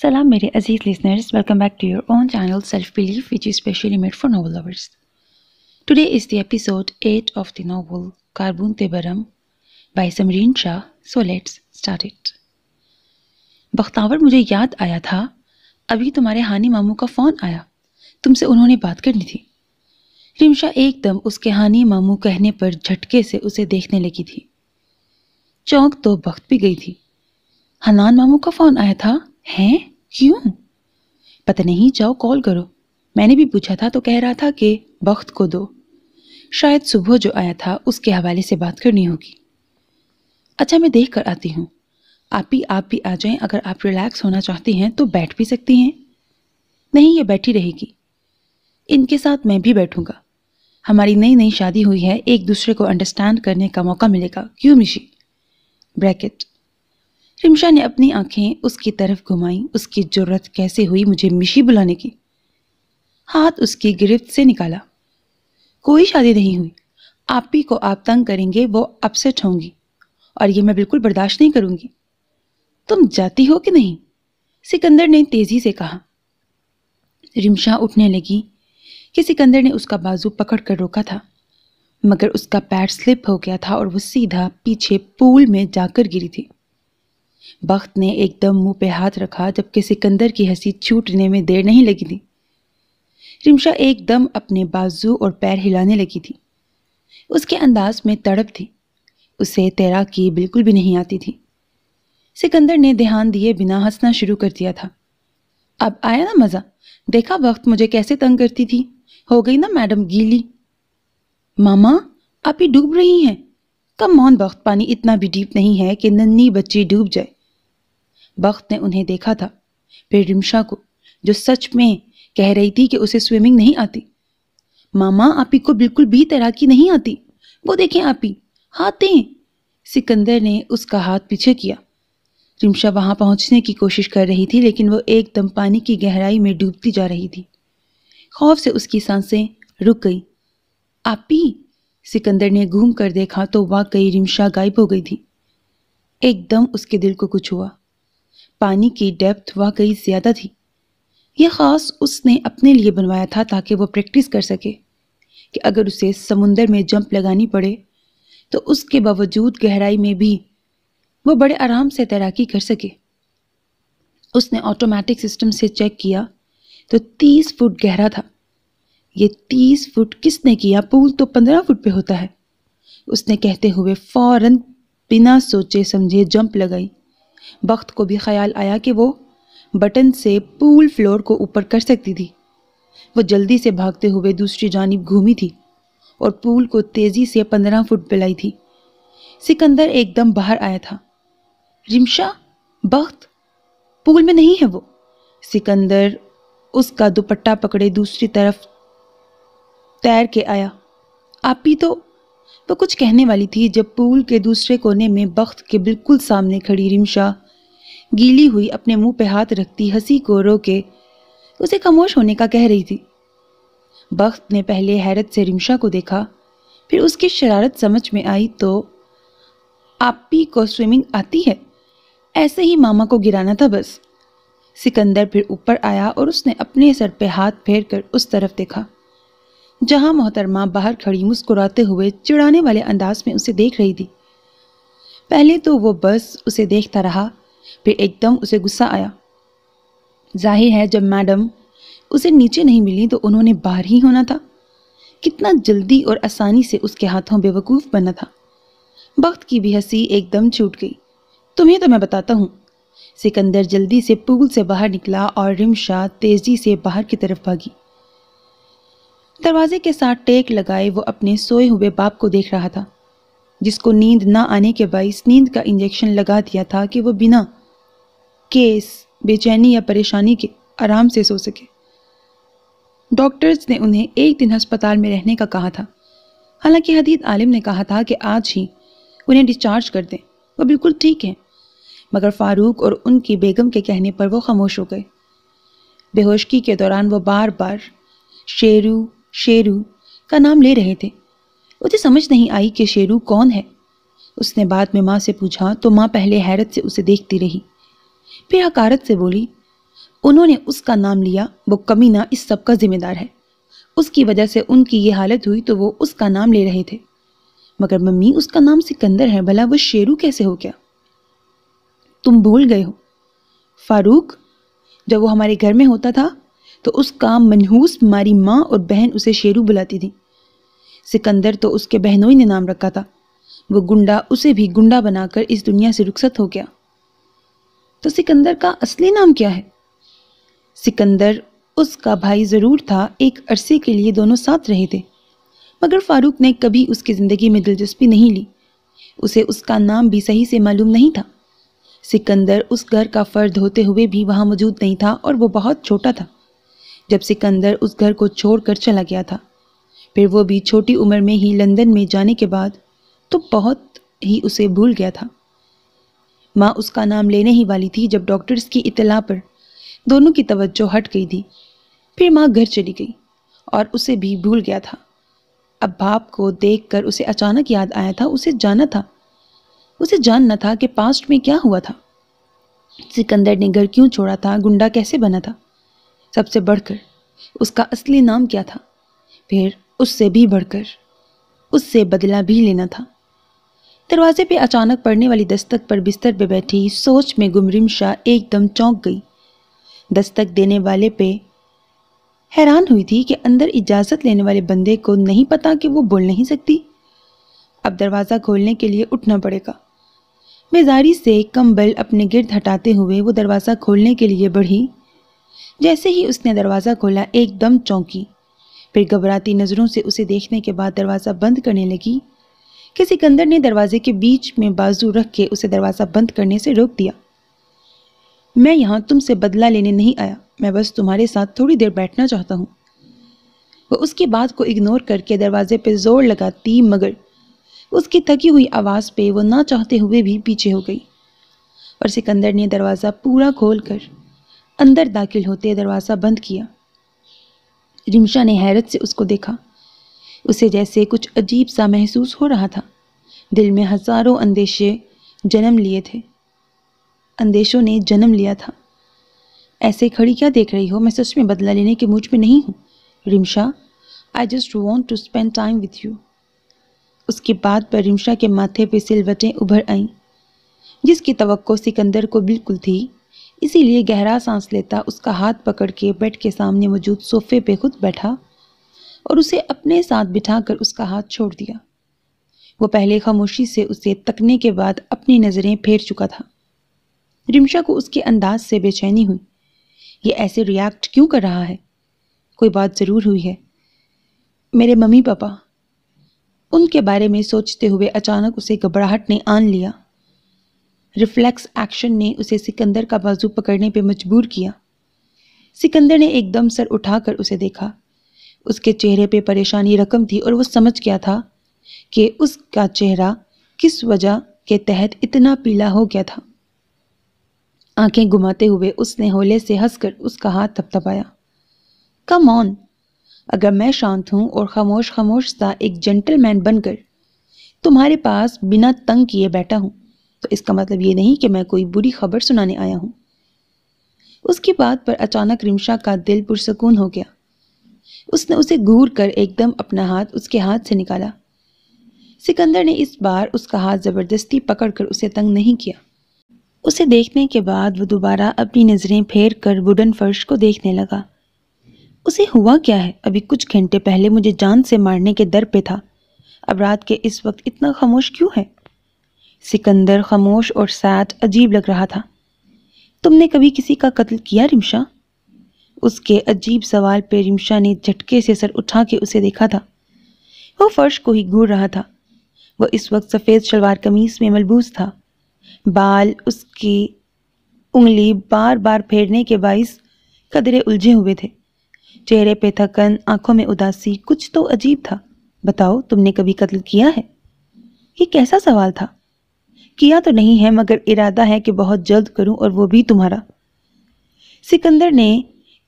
सलाम मेरे अजीज listeners welcome back to your own channel self belief which is specially made for novel lovers today is the episode eight of the novel कार्बून तेबरम by Samreen Shah so let's start it Bakhtawar मुझे याद आया था अभी तुम्हारे हानी मामू का फ़ोन आया तुमसे उन्होंने बात करनी थी रिमशा एकदम उसके हानी मामू कहने पर झटके से उसे देखने लगी थी चौंक तो बख्त भी गई थी हनान मामू का फ़ोन आया था हैं क्यों पता नहीं जाओ कॉल करो मैंने भी पूछा था तो कह रहा था कि वक्त को दो शायद सुबह जो आया था उसके हवाले से बात करनी होगी अच्छा मैं देख कर आती हूँ आप ही आप भी आ जाएं अगर आप रिलैक्स होना चाहती हैं तो बैठ भी सकती हैं नहीं ये बैठी रहेगी इनके साथ मैं भी बैठूंगा हमारी नई नई शादी हुई है एक दूसरे को अंडरस्टैंड करने का मौका मिलेगा क्यों मिशी ब्रैकेट रिमशा ने अपनी आंखें उसकी तरफ घुमाई उसकी जरूरत कैसे हुई मुझे मिशी बुलाने की हाथ उसकी गिरफ्त से निकाला कोई शादी नहीं हुई आप ही को आप तंग करेंगे वो अपसेट होंगी और ये मैं बिल्कुल बर्दाश्त नहीं करूंगी तुम जाती हो कि नहीं सिकंदर ने तेजी से कहा रिमशा उठने लगी कि सिकंदर ने उसका बाजू पकड़ कर रोका था मगर उसका पैर स्लिप हो गया था और वो सीधा पीछे पूल में जाकर गिरी थी बख्त ने एकदम मुंह पे हाथ रखा जबकि सिकंदर की हंसी छूटने में देर नहीं लगी थी रिमशा एकदम अपने बाजू और पैर हिलाने लगी थी उसके अंदाज में तड़प थी उसे तैराकी बिल्कुल भी नहीं आती थी सिकंदर ने ध्यान दिए बिना हंसना शुरू कर दिया था अब आया ना मज़ा देखा वक्त मुझे कैसे तंग करती थी हो गई ना मैडम गीली मामा आप ही डूब रही हैं कम मौन वक्त पानी इतना भी डीप नहीं है कि नन्नी बच्ची डूब जाए बख्त ने उन्हें देखा था फिर रिमशा को जो सच में कह रही थी कि उसे स्विमिंग नहीं आती मामा आपी को बिल्कुल भी तैराकी नहीं आती वो देखें आपी हाथें सिकंदर ने उसका हाथ पीछे किया रिमशा वहां पहुंचने की कोशिश कर रही थी लेकिन वो एकदम पानी की गहराई में डूबती जा रही थी खौफ से उसकी सांसें रुक गई आपी सिकंदर ने घूम कर देखा तो वाकई रिमशा गायब हो गई थी एकदम उसके दिल को कुछ हुआ पानी की डेप्थ वाकई ज़्यादा थी यह ख़ास उसने अपने लिए बनवाया था ताकि वो प्रैक्टिस कर सके कि अगर उसे समुंदर में जंप लगानी पड़े तो उसके बावजूद गहराई में भी वो बड़े आराम से तैराकी कर सके उसने ऑटोमेटिक सिस्टम से चेक किया तो तीस फुट गहरा था ये तीस फुट किसने किया पूल तो पंद्रह फुट पे होता है उसने कहते हुए फौरन बिना सोचे समझे जंप लगाई बख्त को भी ख्याल आया कि वो बटन से पूल फ्लोर को ऊपर कर सकती थी वो जल्दी से भागते हुए दूसरी जानब घूमी थी और पूल को तेज़ी से पंद्रह फुट पिलाई थी सिकंदर एकदम बाहर आया था रिमशा बख्त पूल में नहीं है वो सिकंदर उसका दुपट्टा पकड़े दूसरी तरफ तैर के आया आप ही तो वो कुछ कहने वाली थी जब पूल के दूसरे कोने में बख्त के बिल्कुल सामने खड़ी रिमशा गीली हुई अपने मुंह पे हाथ रखती हंसी को रोके उसे खामोश होने का कह रही थी बख्त ने पहले हैरत से रिमशा को देखा फिर उसकी शरारत समझ में आई तो आपी को स्विमिंग आती है ऐसे ही मामा को गिराना था बस सिकंदर फिर ऊपर आया और उसने अपने सर पे हाथ फेर कर उस तरफ देखा जहां मोहतरमा बाहर खड़ी मुस्कुराते हुए चिड़ाने वाले अंदाज में उसे देख रही थी पहले तो वो बस उसे देखता रहा फिर एकदम उसे गुस्सा आया जाहिर है जब मैडम उसे नीचे नहीं मिली तो उन्होंने बाहर ही होना था कितना जल्दी और आसानी से उसके हाथों बेवकूफ़ बना था वक्त की भी हंसी एकदम छूट गई तुम्हें तो मैं बताता हूँ सिकंदर जल्दी से पूल से बाहर निकला और रिमशा तेज़ी से बाहर की तरफ भागी दरवाजे के साथ टेक लगाए वो अपने सोए हुए बाप को देख रहा था जिसको नींद ना आने के बाईस नींद का इंजेक्शन लगा दिया था कि वो बिना कि इस बेचैनी या परेशानी के आराम से सो सके डॉक्टर्स ने उन्हें एक दिन अस्पताल में रहने का कहा था हालांकि हदीद आलिम ने कहा था कि आज ही उन्हें डिस्चार्ज कर दें वह बिल्कुल ठीक हैं मगर फारूक और उनकी बेगम के कहने पर वो खामोश हो गए बेहोशगी के दौरान वो बार बार शेरू शेरू का नाम ले रहे थे उसे समझ नहीं आई कि शेरू कौन है उसने बाद में माँ से पूछा तो माँ पहले हैरत से उसे देखती रही फिर हकारत से बोली उन्होंने उसका नाम लिया वो कमीना इस सब का जिम्मेदार है उसकी वजह से उनकी ये हालत हुई तो वो उसका नाम ले रहे थे मगर मम्मी उसका नाम सिकंदर है भला वो शेरू कैसे हो क्या तुम भूल गए हो फारूक जब वो हमारे घर में होता था तो उसका मनहूस हमारी माँ और बहन उसे शेरू बुलाती थी सिकंदर तो उसके बहनों ही ने नाम रखा था वो गुंडा उसे भी गुंडा बनाकर इस दुनिया से रुखसत हो गया तो सिकंदर का असली नाम क्या है सिकंदर उसका भाई ज़रूर था एक अरसे के लिए दोनों साथ रहे थे मगर फारूक ने कभी उसकी ज़िंदगी में दिलचस्पी नहीं ली उसे उसका नाम भी सही से मालूम नहीं था सिकंदर उस घर का फ़र्द होते हुए भी वहाँ मौजूद नहीं था और वो बहुत छोटा था जब सिकंदर उस घर को छोड़कर चला गया था फिर वो भी छोटी उम्र में ही लंदन में जाने के बाद तो बहुत ही उसे भूल गया था माँ उसका नाम लेने ही वाली थी जब डॉक्टर्स की इतला पर दोनों की तवज्जो हट गई थी फिर माँ घर चली गई और उसे भी भूल गया था अब बाप को देखकर उसे अचानक याद आया था उसे जाना था उसे जानना था कि पास्ट में क्या हुआ था सिकंदर ने घर क्यों छोड़ा था गुंडा कैसे बना था सबसे बढ़कर उसका असली नाम क्या था फिर उससे भी बढ़कर उससे बदला भी लेना था दरवाजे पे अचानक पड़ने वाली दस्तक पर बिस्तर पे बैठी सोच में गुमरिम शाह एकदम चौंक गई दस्तक देने वाले पे हैरान हुई थी कि अंदर इजाज़त लेने वाले बंदे को नहीं पता कि वो बोल नहीं सकती अब दरवाज़ा खोलने के लिए उठना पड़ेगा बेजारी से कंबल अपने गिर्द हटाते हुए वो दरवाज़ा खोलने के लिए बढ़ी जैसे ही उसने दरवाज़ा खोला एकदम चौंकी फिर घबराती नज़रों से उसे देखने के बाद दरवाज़ा बंद करने लगी कि सिकंदर ने दरवाजे के बीच में बाजू रख के उसे दरवाज़ा बंद करने से रोक दिया मैं यहाँ तुमसे बदला लेने नहीं आया मैं बस तुम्हारे साथ थोड़ी देर बैठना चाहता हूँ वह उसकी बात को इग्नोर करके दरवाजे पर जोर लगाती मगर उसकी थकी हुई आवाज़ पे वो ना चाहते हुए भी पीछे हो गई और सिकंदर ने दरवाज़ा पूरा खोल कर अंदर दाखिल होते दरवाज़ा बंद किया रिमशा ने हैरत से उसको देखा उसे जैसे कुछ अजीब सा महसूस हो रहा था दिल में हजारों अंदेशे जन्म लिए थे अंदेशों ने जन्म लिया था ऐसे खड़ी क्या देख रही हो मैं सच में बदला लेने के मूड में नहीं हूँ Rimsha I just want to spend time with you उसके बाद पर रिमशा के माथे पर सिलवटें उभर आईं जिसकी तवक्को सिकंदर को बिल्कुल थी इसीलिए गहरा सांस लेता उसका हाथ पकड़ के बेड के सामने मौजूद सोफे पे खुद बैठा और उसे अपने साथ बिठाकर उसका हाथ छोड़ दिया वो पहले खामोशी से उसे तकने के बाद अपनी नज़रें फेर चुका था रिमशा को उसके अंदाज से बेचैनी हुई ये ऐसे रिएक्ट क्यों कर रहा है कोई बात ज़रूर हुई है मेरे मम्मी पापा उनके बारे में सोचते हुए अचानक उसे घबराहट ने आन लिया रिफ्लेक्स एक्शन ने उसे सिकंदर का बाजू पकड़ने पर मजबूर किया सिकंदर ने एकदम सर उठाकर उसे देखा उसके चेहरे पे परेशानी रकम थी और वो समझ गया था कि उसका चेहरा किस वजह के तहत इतना पीला हो गया था आंखें घुमाते हुए उसने होले से हंसकर उसका हाथ थपथपाया कम ऑन अगर मैं शांत हूँ और खामोश खामोश सा एक जेंटलमैन बनकर तुम्हारे पास बिना तंग किए बैठा हूँ तो इसका मतलब ये नहीं कि मैं कोई बुरी खबर सुनाने आया हूँ उसकी बात पर अचानक रिमशा का दिल पुरसकून हो गया उसने उसे घूर कर एकदम अपना हाथ उसके हाथ से निकाला सिकंदर ने इस बार उसका हाथ ज़बरदस्ती पकड़कर उसे तंग नहीं किया उसे देखने के बाद वो दोबारा अपनी नज़रें फेर कर वुडन फर्श को देखने लगा उसे हुआ क्या है अभी कुछ घंटे पहले मुझे जान से मारने के दर पे था अब रात के इस वक्त इतना खामोश क्यों है सिकंदर खामोश और सैट अजीब लग रहा था तुमने कभी किसी का कत्ल किया रिमशा उसके अजीब सवाल पे रिमशा ने झटके से सर उठा के उसे देखा था वो फर्श को ही घूर रहा था वह इस वक्त सफ़ेद शलवार कमीज में मलबूस था बाल उसकी उंगली बार बार फेरने के बायस कदरे उलझे हुए थे चेहरे पे थकन आंखों में उदासी कुछ तो अजीब था बताओ तुमने कभी कत्ल किया है ये कैसा सवाल था किया तो नहीं है मगर इरादा है कि बहुत जल्द करूं और वो भी तुम्हारा सिकंदर ने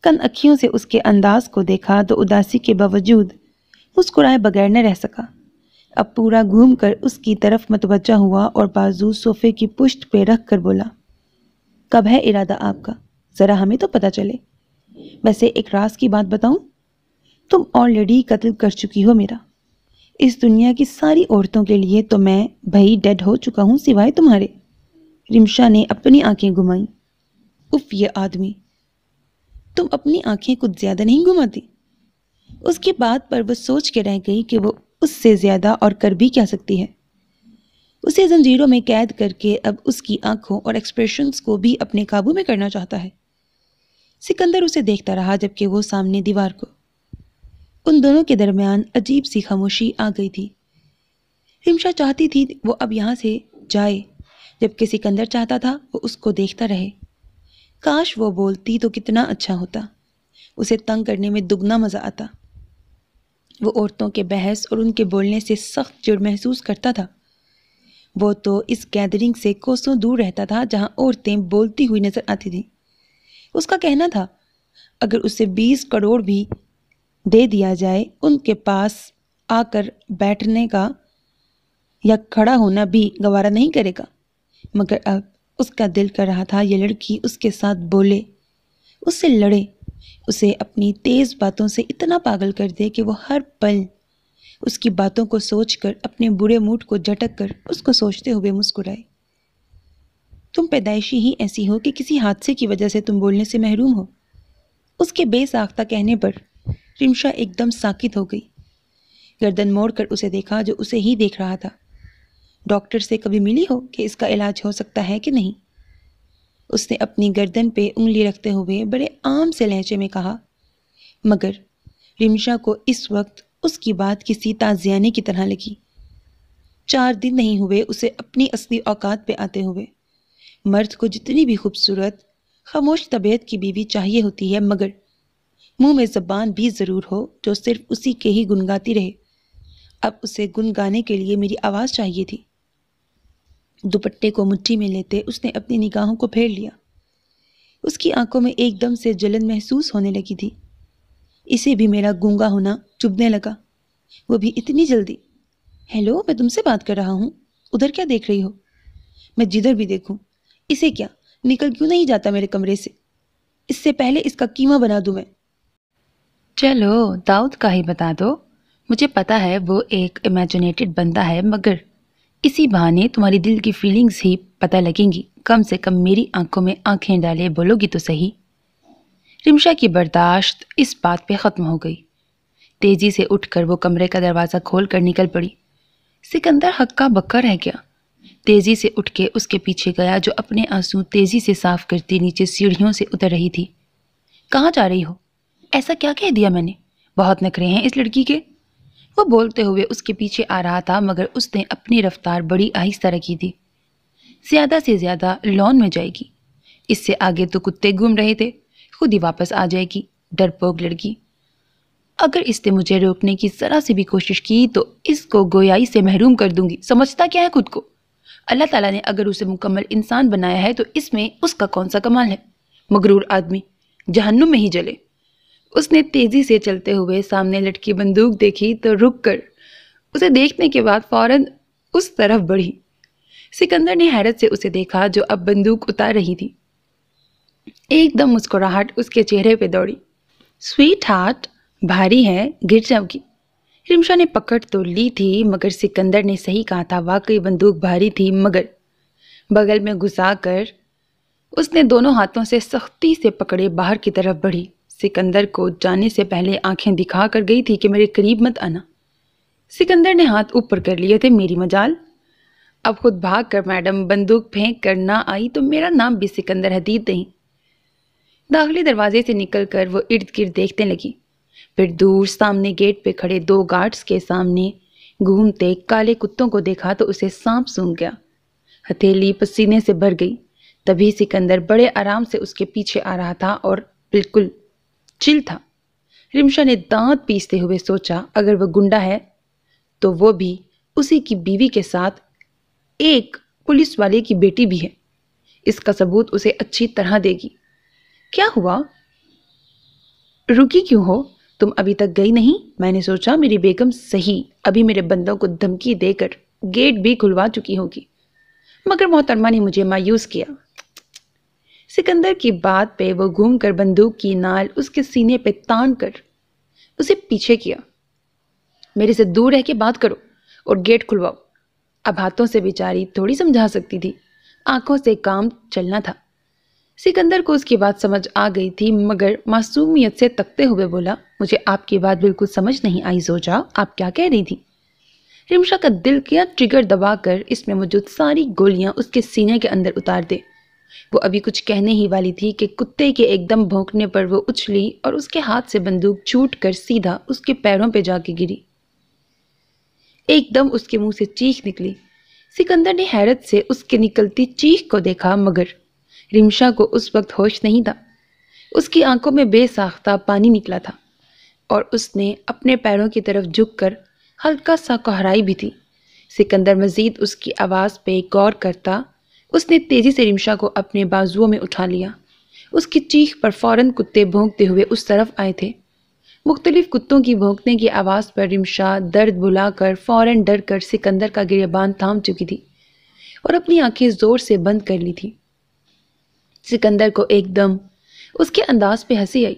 कन अखियों से उसके अंदाज को देखा तो उदासी के बावजूद मुस्कुराए बगैर न रह सका अब पूरा कर उसकी तरफ मतवजा हुआ और बाजू सोफे की पुष्ट पे रख कर बोला कब है इरादा आपका ज़रा हमें तो पता चले वैसे एक रास की बात बताऊं तुम ऑलरेडी कत्ल कर चुकी हो मेरा इस दुनिया की सारी औरतों के लिए तो मैं भई डेड हो चुका हूँ सिवाय तुम्हारे रिमशा ने अपनी आंखें घुमाई उफ ये आदमी तुम अपनी आंखें कुछ ज़्यादा नहीं घुमाती उसके बाद पर वह सोच के रह गई कि वो उससे ज़्यादा और कर भी क्या सकती है उसे जंजीरों में कैद करके अब उसकी आंखों और एक्सप्रेशंस को भी अपने काबू में करना चाहता है सिकंदर उसे देखता रहा जबकि वो सामने दीवार को उन दोनों के दरमियान अजीब सी खामोशी आ गई थी हिमशा चाहती थी वो अब यहाँ से जाए जबकि सिकंदर चाहता था वो उसको देखता रहे काश वो बोलती तो कितना अच्छा होता उसे तंग करने में दुगना मज़ा आता वो औरतों के बहस और उनके बोलने से सख्त जुड़ महसूस करता था वो तो इस गैदरिंग से कोसों दूर रहता था जहाँ औरतें बोलती हुई नज़र आती थीं उसका कहना था अगर उसे बीस करोड़ भी दे दिया जाए उनके पास आकर बैठने का या खड़ा होना भी गवारा नहीं करेगा मगर अब उसका दिल कर रहा था ये लड़की उसके साथ बोले उससे लड़े उसे अपनी तेज़ बातों से इतना पागल कर दे कि वो हर पल उसकी बातों को सोचकर अपने बुरे मूड को झटक कर उसको सोचते हुए मुस्कुराए तुम पैदाइशी ही ऐसी हो कि किसी हादसे की वजह से तुम बोलने से महरूम हो उसके बेसाख्ता कहने पर रिमशा एकदम साकित हो गई गर्दन मोड़ कर उसे देखा जो उसे ही देख रहा था डॉक्टर से कभी मिली हो कि इसका इलाज हो सकता है कि नहीं उसने अपनी गर्दन पे उंगली रखते हुए बड़े आम से लहजे में कहा मगर रिमशा को इस वक्त उसकी बात किसी ताजियाने की तरह लगी चार दिन नहीं हुए उसे अपनी असली औकात पे आते हुए मर्द को जितनी भी खूबसूरत खामोश तबीयत की बीवी चाहिए होती है मगर मुंह में जबान भी ज़रूर हो जो सिर्फ उसी के ही गुनगाती रहे अब उसे गुनगाने के लिए मेरी आवाज़ चाहिए थी दुपट्टे को मुट्ठी में लेते उसने अपनी निगाहों को फेर लिया उसकी आंखों में एकदम से जलन महसूस होने लगी थी इसे भी मेरा गूंगा होना चुभने लगा वो भी इतनी जल्दी हेलो मैं तुमसे बात कर रहा हूँ उधर क्या देख रही हो मैं जिधर भी देखूँ इसे क्या निकल क्यों नहीं जाता मेरे कमरे से इससे पहले इसका कीमा बना दूँ मैं चलो दाऊद का ही बता दो मुझे पता है वो एक इमेजिनेटेड बंदा है मगर इसी बहाने तुम्हारी दिल की फीलिंग्स ही पता लगेंगी कम से कम मेरी आंखों में आंखें डाले बोलोगी तो सही रिमशा की बर्दाश्त इस बात पे ख़त्म हो गई तेज़ी से उठकर वो कमरे का दरवाज़ा खोल कर निकल पड़ी सिकंदर हक्का बक्का रह गया तेज़ी से उठ के उसके पीछे गया जो अपने आंसू तेज़ी से साफ करती नीचे सीढ़ियों से उतर रही थी कहाँ जा रही हो ऐसा क्या कह दिया मैंने बहुत नखरे हैं इस लड़की के वो बोलते हुए उसके पीछे आ रहा था मगर उसने अपनी रफ्तार बड़ी आहिस्ता रखी थी ज़्यादा से ज़्यादा लॉन में जाएगी इससे आगे तो कुत्ते घूम रहे थे खुद ही वापस आ जाएगी डरपोक लड़की अगर इसने मुझे रोकने की ज़रा सी भी कोशिश की तो इसको गोयाई से महरूम कर दूंगी समझता क्या है खुद को अल्लाह ताला ने अगर उसे मुकम्मल इंसान बनाया है तो इसमें उसका कौन सा कमाल है मगरूर आदमी जहन्नुम में ही जले उसने तेज़ी से चलते हुए सामने लटकी बंदूक देखी तो रुक कर उसे देखने के बाद फौरन उस तरफ बढ़ी सिकंदर ने हैरत से उसे देखा जो अब बंदूक उतार रही थी एकदम मुस्कुराहट उसके चेहरे पे दौड़ी स्वीट हार्ट भारी है गिर जाओगी रिमशा ने पकड़ तो ली थी मगर सिकंदर ने सही कहा था वाकई बंदूक भारी थी मगर बगल में घुसा कर उसने दोनों हाथों से सख्ती से पकड़े बाहर की तरफ बढ़ी सिकंदर को जाने से पहले आंखें दिखा कर गई थी कि मेरे करीब मत आना सिकंदर ने हाथ ऊपर कर लिए थे मेरी मजाल अब खुद भाग कर मैडम बंदूक फेंक कर ना आई तो मेरा नाम भी सिकंदर हदीद नहीं दाखिले दरवाजे से निकल कर वो इर्द गिर्द देखने लगी फिर दूर सामने गेट पे खड़े दो गार्ड्स के सामने घूमते काले कुत्तों को देखा तो उसे सांप सूंघ गया हथेली पसीने से भर गई तभी सिकंदर बड़े आराम से उसके पीछे आ रहा था और बिल्कुल चिल था रिमशा ने दांत पीसते हुए सोचा अगर वह गुंडा है तो वो भी उसी की बीवी के साथ एक पुलिस वाले की बेटी भी है इसका सबूत उसे अच्छी तरह देगी क्या हुआ रुकी क्यों हो तुम अभी तक गई नहीं मैंने सोचा मेरी बेगम सही अभी मेरे बंदों को धमकी देकर गेट भी खुलवा चुकी होगी मगर मोहतरमा ने मुझे मायूस किया सिकंदर की बात पे वो घूमकर बंदूक की नाल उसके सीने पे तान कर उसे पीछे किया मेरे से दूर रह के बात करो और गेट खुलवाओ अब हाथों से बेचारी थोड़ी समझा सकती थी आंखों से काम चलना था सिकंदर को उसकी बात समझ आ गई थी मगर मासूमियत से तकते हुए बोला मुझे आपकी बात बिल्कुल समझ नहीं आई सोचा आप क्या कह रही थी रिमशा का दिल किया ट्रिगर दबाकर इसमें मौजूद सारी गोलियां उसके सीने के अंदर उतार दे वो अभी कुछ कहने ही वाली थी कि कुत्ते के एकदम भोंकने पर वो उछली और उसके हाथ से बंदूक छूट कर सीधा उसके पैरों पे जाके गिरी एकदम उसके मुंह से चीख निकली सिकंदर ने हैरत से उसके निकलती चीख को देखा मगर रिमशा को उस वक्त होश नहीं था उसकी आंखों में बेसाख्ता पानी निकला था और उसने अपने पैरों की तरफ कर हल्का सा कोहराई भी थी सिकंदर मजीद उसकी आवाज़ पे गौर करता उसने तेजी से रिमशा को अपने बाजुओं में उठा लिया उसकी चीख पर फौरन कुत्ते भोंकते हुए उस तरफ आए थे मुख्तलिफ कुत्तों की भोंकने की आवाज़ पर रिमशा दर्द बुलाकर फौरन डर कर सिकंदर का गिरेबान थाम चुकी थी और अपनी आंखें ज़ोर से बंद कर ली थी सिकंदर को एकदम उसके अंदाज पे हंसी आई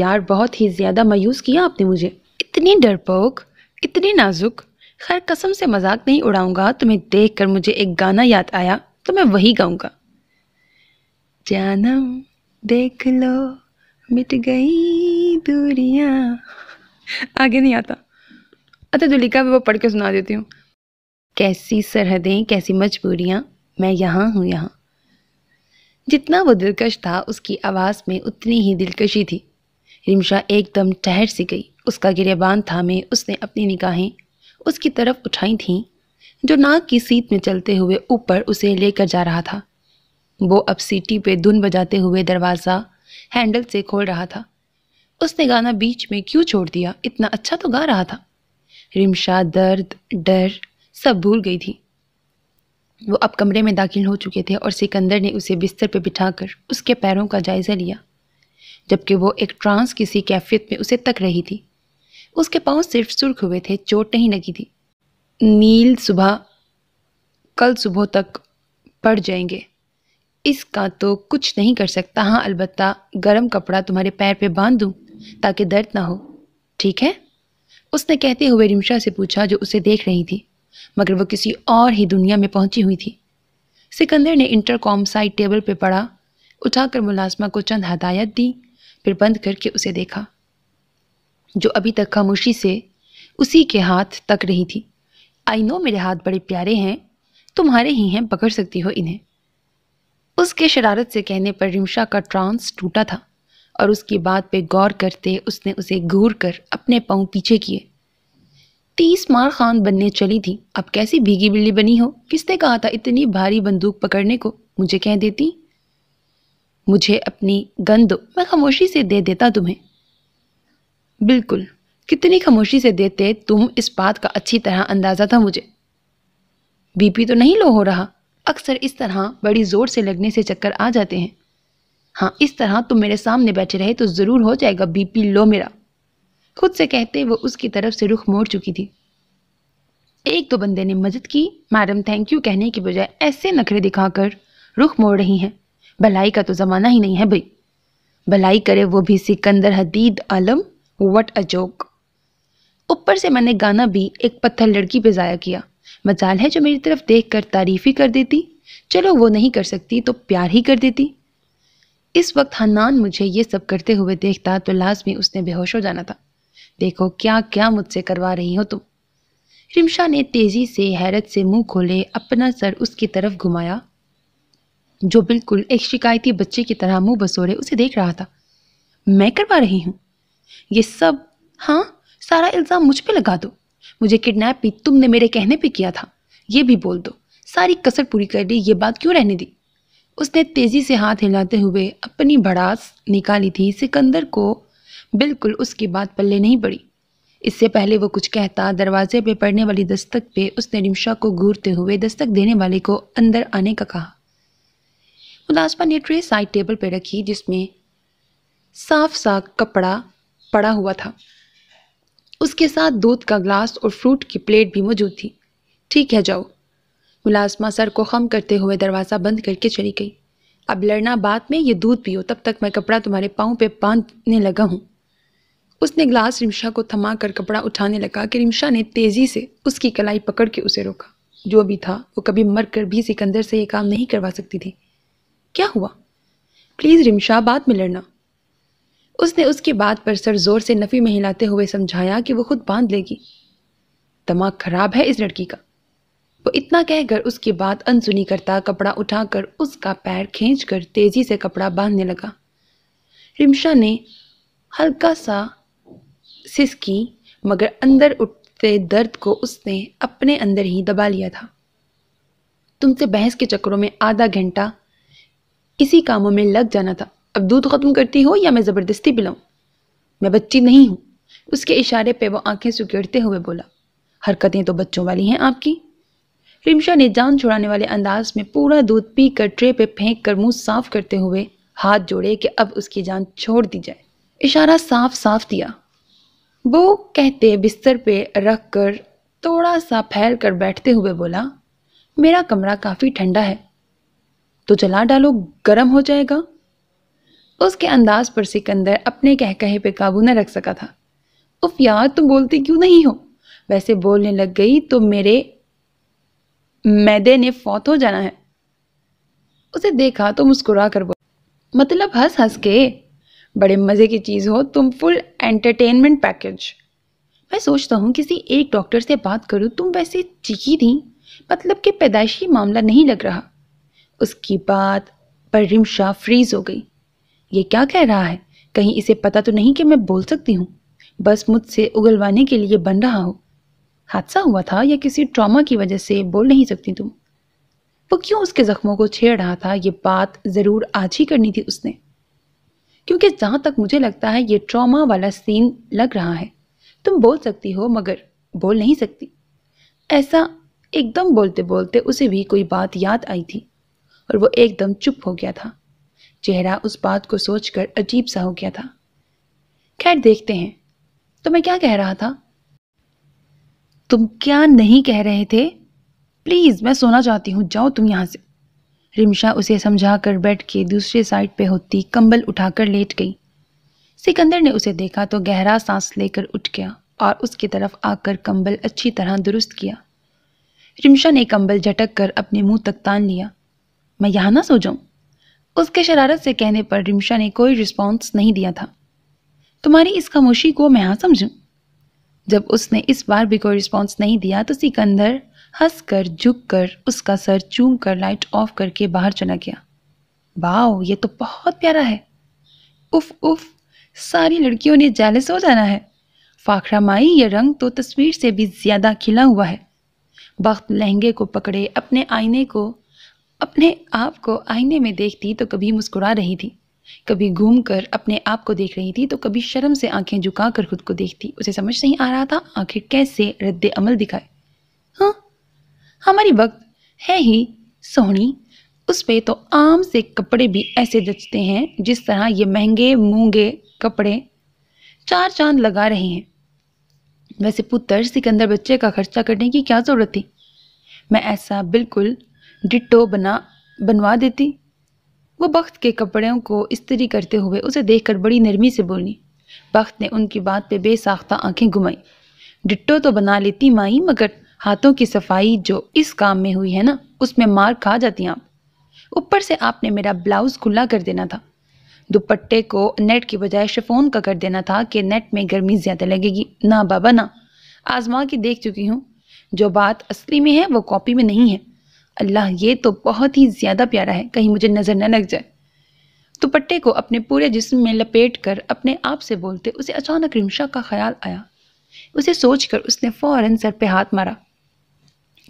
यार बहुत ही ज़्यादा मायूस किया आपने मुझे इतनी डरपोक इतनी नाजुक खैर कसम से मजाक नहीं उड़ाऊंगा तुम्हें देखकर मुझे एक गाना याद आया तो मैं वही गाऊंगा जानम देख लो मिट गई दूरियां आगे नहीं आता अच्छा जुलिका भी वो पढ़ के सुना देती हूँ कैसी सरहदें कैसी मजबूरियाँ मैं यहाँ हूँ यहाँ जितना वो दिलकश था उसकी आवाज़ में उतनी ही दिलकशी थी रिमशा एकदम ठहर सी गई उसका गिरेबान थामे उसने अपनी निगाहें उसकी तरफ उठाई थीं जो नाक की सीट में चलते हुए ऊपर उसे लेकर जा रहा था वो अब सीटी पे धुन बजाते हुए दरवाज़ा हैंडल से खोल रहा था उसने गाना बीच में क्यों छोड़ दिया इतना अच्छा तो गा रहा था रिमशा दर्द डर सब भूल गई थी वो अब कमरे में दाखिल हो चुके थे और सिकंदर ने उसे बिस्तर पर बिठाकर उसके पैरों का जायज़ा लिया जबकि वो एक ट्रांस किसी कैफियत में उसे तक रही थी उसके पाँव सिर्फ सुर्ख हुए थे चोट नहीं लगी थी नील सुबह कल सुबह तक पड़ जाएंगे इसका तो कुछ नहीं कर सकता हाँ अलबत् गर्म कपड़ा तुम्हारे पैर पे बांध दूँ ताकि दर्द ना हो ठीक है उसने कहते हुए रिमशा से पूछा जो उसे देख रही थी मगर वह किसी और ही दुनिया में पहुंची हुई थी सिकंदर ने इंटरकॉम साइड टेबल पर पड़ा उठाकर मुलाजमा को चंद हदायत दी फिर बंद करके उसे देखा जो अभी तक खामोशी से उसी के हाथ तक रही थी आई नो मेरे हाथ बड़े प्यारे हैं तुम्हारे ही हैं पकड़ सकती हो इन्हें उसके शरारत से कहने पर रिमशा का ट्रांस टूटा था और उसकी बात पे गौर करते उसने उसे घूर कर अपने पाँव पीछे किए तीस मार खान बनने चली थी अब कैसी भीगी बिल्ली बनी हो किसने कहा था इतनी भारी बंदूक पकड़ने को मुझे कह देती मुझे अपनी गन दो मैं खामोशी से दे देता तुम्हें बिल्कुल कितनी खामोशी से देते तुम इस बात का अच्छी तरह अंदाज़ा था मुझे बीपी तो नहीं लो हो रहा अक्सर इस तरह बड़ी ज़ोर से लगने से चक्कर आ जाते हैं हाँ इस तरह तुम मेरे सामने बैठे रहे तो ज़रूर हो जाएगा बीपी लो मेरा खुद से कहते वो उसकी तरफ से रुख मोड़ चुकी थी एक दो बंदे ने मदद की मैडम थैंक यू कहने की बजाय ऐसे नखरे दिखाकर रुख मोड़ रही हैं भलाई का तो ज़माना ही नहीं है भाई भलाई करे वो भी Sikandar Hadeed Alam what a joke ऊपर से मैंने गाना भी एक पत्थर लड़की पे ज़ाया किया मजाल है जो मेरी तरफ देख कर तारीफ ही कर देती चलो वो नहीं कर सकती तो प्यार ही कर देती इस वक्त हनान मुझे ये सब करते हुए देखता तो लाजमी उसने बेहोश हो जाना था देखो क्या क्या मुझसे करवा रही हो तुम रिमशा ने तेज़ी से हैरत से मुंह खोले अपना सर उसकी तरफ घुमाया जो बिल्कुल एक शिकायती बच्चे की तरह मुंह बसोरे उसे देख रहा था मैं करवा रही हूँ ये सब हाँ सारा इल्ज़ाम मुझ पर लगा दो मुझे किडनैप भी तुमने मेरे कहने पे किया था ये भी बोल दो सारी कसर पूरी कर ली ये बात क्यों रहने दी उसने तेज़ी से हाथ हिलाते हुए अपनी भड़ास निकाली थी सिकंदर को बिल्कुल उसकी बात पल्ले नहीं पड़ी इससे पहले वो कुछ कहता दरवाजे पे पड़ने वाली दस्तक पे उसने रिमशा को घूरते हुए दस्तक देने वाले को अंदर आने का कहा मुलाजमा ने ट्रे साइड टेबल पर रखी जिसमें साफ साफ कपड़ा पड़ा हुआ था उसके साथ दूध का ग्लास और फ्रूट की प्लेट भी मौजूद थी ठीक है जाओ मुलाजमा सर को खम करते हुए दरवाज़ा बंद करके चली गई अब लड़ना बाद में ये दूध पियो तब तक मैं कपड़ा तुम्हारे पाँव पे बांधने लगा हूँ उसने ग्लास रिमशा को थमा कर कपड़ा उठाने लगा कि रिमशा ने तेज़ी से उसकी कलाई पकड़ के उसे रोका जो भी था वो कभी मर कर भी सिकंदर से ये काम नहीं करवा सकती थी क्या हुआ प्लीज़ रिमशा बाद में लड़ना उसने उसकी बात पर सर जोर से नफ़ी में हिलाते हुए समझाया कि वो खुद बांध लेगी दिमाग खराब है इस लड़की का वो इतना कहकर उसकी बात अनसुनी करता कपड़ा उठाकर उसका पैर खींचकर तेज़ी से कपड़ा बांधने लगा रिमशा ने हल्का सा सिसकी मगर अंदर उठते दर्द को उसने अपने अंदर ही दबा लिया था तुमसे बहस के चक्करों में आधा घंटा इसी कामों में लग जाना था अब दूध ख़त्म करती हो या मैं ज़बरदस्ती पिलाऊं मैं बच्ची नहीं हूँ उसके इशारे पे वो आंखें सुकेड़ते हुए बोला हरकतें तो बच्चों वाली हैं आपकी रिमशा ने जान छुड़ाने वाले अंदाज में पूरा दूध पी कर ट्रे पे फेंक कर मुंह साफ करते हुए हाथ जोड़े कि अब उसकी जान छोड़ दी जाए इशारा साफ साफ दिया वो कहते बिस्तर पे रख कर थोड़ा सा फैल कर बैठते हुए बोला मेरा कमरा काफ़ी ठंडा है तो जला डालो गर्म हो जाएगा उसके अंदाज पर सिकंदर अपने कह कहे पे काबू न रख सका था उफ यार तुम बोलती क्यों नहीं हो वैसे बोलने लग गई तो मेरे मैदे ने फौत हो जाना है उसे देखा तो मुस्कुरा कर बोला मतलब हंस हंस के बड़े मज़े की चीज़ हो तुम फुल एंटरटेनमेंट पैकेज मैं सोचता हूँ किसी एक डॉक्टर से बात करूँ तुम वैसे चिकी थी मतलब कि पैदाइशी मामला नहीं लग रहा उसकी बात पर रिमशा फ्रीज हो गई ये क्या कह रहा है कहीं इसे पता तो नहीं कि मैं बोल सकती हूँ बस मुझसे उगलवाने के लिए बन रहा हो हादसा हुआ था या किसी ट्रॉमा की वजह से बोल नहीं सकती तुम वो क्यों उसके ज़ख्मों को छेड़ रहा था ये बात ज़रूर आज ही करनी थी उसने क्योंकि जहां तक मुझे लगता है ये ट्रॉमा वाला सीन लग रहा है तुम बोल सकती हो मगर बोल नहीं सकती ऐसा एकदम बोलते बोलते उसे भी कोई बात याद आई थी और वो एकदम चुप हो गया था चेहरा उस बात को सोचकर अजीब सा हो गया था खैर देखते हैं तो मैं क्या कह रहा था तुम क्या नहीं कह रहे थे प्लीज़ मैं सोना चाहती हूँ जाओ तुम यहां से रिमशा उसे समझा कर बैठ के दूसरे साइड पे होती कंबल उठाकर लेट गई सिकंदर ने उसे देखा तो गहरा सांस लेकर उठ गया और उसकी तरफ आकर कंबल अच्छी तरह दुरुस्त किया रिमशा ने कंबल झटक कर अपने मुंह तक तान लिया मैं यहां ना सो जाऊं उसके शरारत से कहने पर रिमशा ने कोई रिस्पॉन्स नहीं दिया था तुम्हारी इस खामोशी को मैं हाँ समझूं जब उसने इस बार भी कोई रिस्पॉन्स नहीं दिया तो सिकंदर हंस कर झुक कर उसका सर चूम कर लाइट ऑफ करके बाहर चला गया वाओ ये तो बहुत प्यारा है उफ उफ सारी लड़कियों ने जैलस हो जाना है फाखरा माई ये रंग तो तस्वीर से भी ज़्यादा खिला हुआ है बख्त लहंगे को पकड़े अपने आईने को अपने आप को आईने में देखती तो कभी मुस्कुरा रही थी कभी घूम कर अपने आप को देख रही थी तो कभी शर्म से आंखें झुका कर खुद को देखती उसे समझ नहीं आ रहा था आखिर कैसे रद्द अमल दिखाए हाँ हमारी वक्त है ही सोहनी उस पर तो आम से कपड़े भी ऐसे जचते हैं जिस तरह ये महंगे मूंगे कपड़े चार चांद लगा रहे हैं वैसे पुत्र सिकंदर बच्चे का खर्चा करने की क्या ज़रूरत थी मैं ऐसा बिल्कुल डिटो बना बनवा देती वो बख्त के कपड़ों को इस्तरी करते हुए उसे देखकर बड़ी नरमी से बोली बख्त ने उनकी बात पे बेसाख्ता आंखें घुमाई डिट्टो तो बना लेती माई मगर हाथों की सफाई जो इस काम में हुई है ना उसमें मार खा जाती आप ऊपर से आपने मेरा ब्लाउज़ खुला कर देना था दुपट्टे को नेट की बजाय शिफोन का कर देना था कि नेट में गर्मी ज़्यादा लगेगी ना बाबा ना आजमा के देख चुकी हूँ जो बात असली में है वो कॉपी में नहीं है अल्लाह ये तो बहुत ही ज़्यादा प्यारा है कहीं मुझे नज़र न लग जाए दुपट्टे को अपने पूरे जिस्म में लपेट कर अपने आप से बोलते उसे अचानक रिमशा का ख्याल आया उसे सोचकर उसने फ़ौरन सर पे हाथ मारा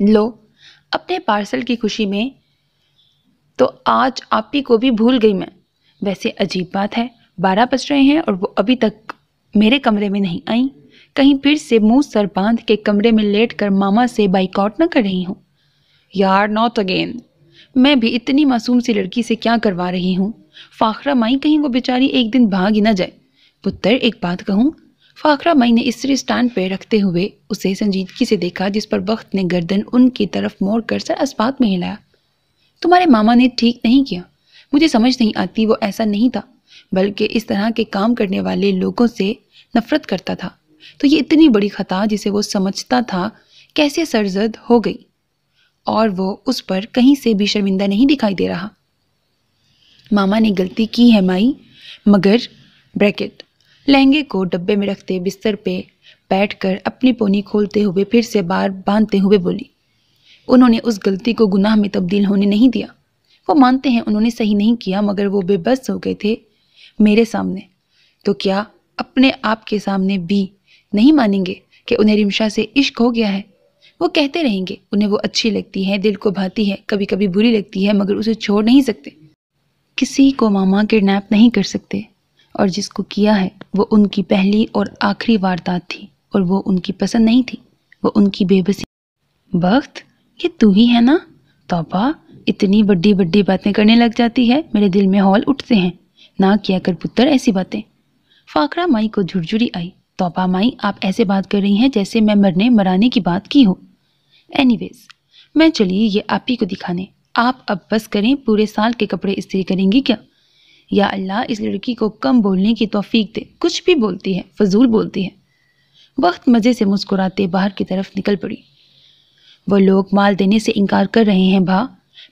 लो अपने पार्सल की खुशी में तो आज आप ही को भी भूल गई मैं वैसे अजीब बात है बारह बज रहे हैं और वो अभी तक मेरे कमरे में नहीं आई कहीं फिर से मुंह सर बांध के कमरे में लेट कर मामा से बाइकआउट न कर रही हूँ यार नॉट अगेन मैं भी इतनी मासूम सी लड़की से क्या करवा रही हूँ फाखरा माई कहीं वो बेचारी एक दिन भाग ही ना जाए पुत्र एक बात कहूँ फाखरा माई ने इस स्टैंड पर रखते हुए उसे संजीदगी से देखा जिस पर वक्त ने गर्दन उनकी तरफ मोड़ कर सर अस्पात में हिलाया तुम्हारे मामा ने ठीक नहीं किया मुझे समझ नहीं आती वो ऐसा नहीं था बल्कि इस तरह के काम करने वाले लोगों से नफरत करता था तो ये इतनी बड़ी खता जिसे वो समझता था कैसे सरजद हो गई और वो उस पर कहीं से भी शर्मिंदा नहीं दिखाई दे रहा मामा ने गलती की है माई मगर ब्रैकेट लहंगे को डब्बे में रखते बिस्तर पे बैठकर अपनी पोनी खोलते हुए फिर से बार बांधते हुए बोली उन्होंने उस गलती को गुनाह में तब्दील होने नहीं दिया वो मानते हैं उन्होंने सही नहीं किया मगर वो बेबस हो गए थे मेरे सामने तो क्या अपने आप के सामने भी नहीं मानेंगे कि उन्हें रिमशा से इश्क हो गया है वो कहते रहेंगे उन्हें वो अच्छी लगती है दिल को भाती है कभी कभी बुरी लगती है मगर उसे छोड़ नहीं सकते किसी को मामा किडनैप नहीं कर सकते और जिसको किया है वो उनकी पहली और आखिरी वारदात थी और वो उनकी पसंद नहीं थी वो उनकी बेबसी वक्त ये तू ही है ना तोबा इतनी बड़ी बड़ी बातें करने लग जाती है मेरे दिल में हॉल उठते हैं ना किया कर पुत्र ऐसी बातें फाकरा माई को झुरझुरी आई तोबा माई आप ऐसे बात कर रही हैं जैसे मैं मरने मराने की बात की हो एनीवेज मैं चलिए ये आप ही को दिखाने आप अब बस करें पूरे साल के कपड़े इस्त्री करेंगी क्या या अल्लाह इस लड़की को कम बोलने की तोफीक दे कुछ भी बोलती है फजूल बोलती है वक्त मज़े से मुस्कुराते बाहर की तरफ निकल पड़ी वो लोग माल देने से इनकार कर रहे हैं भा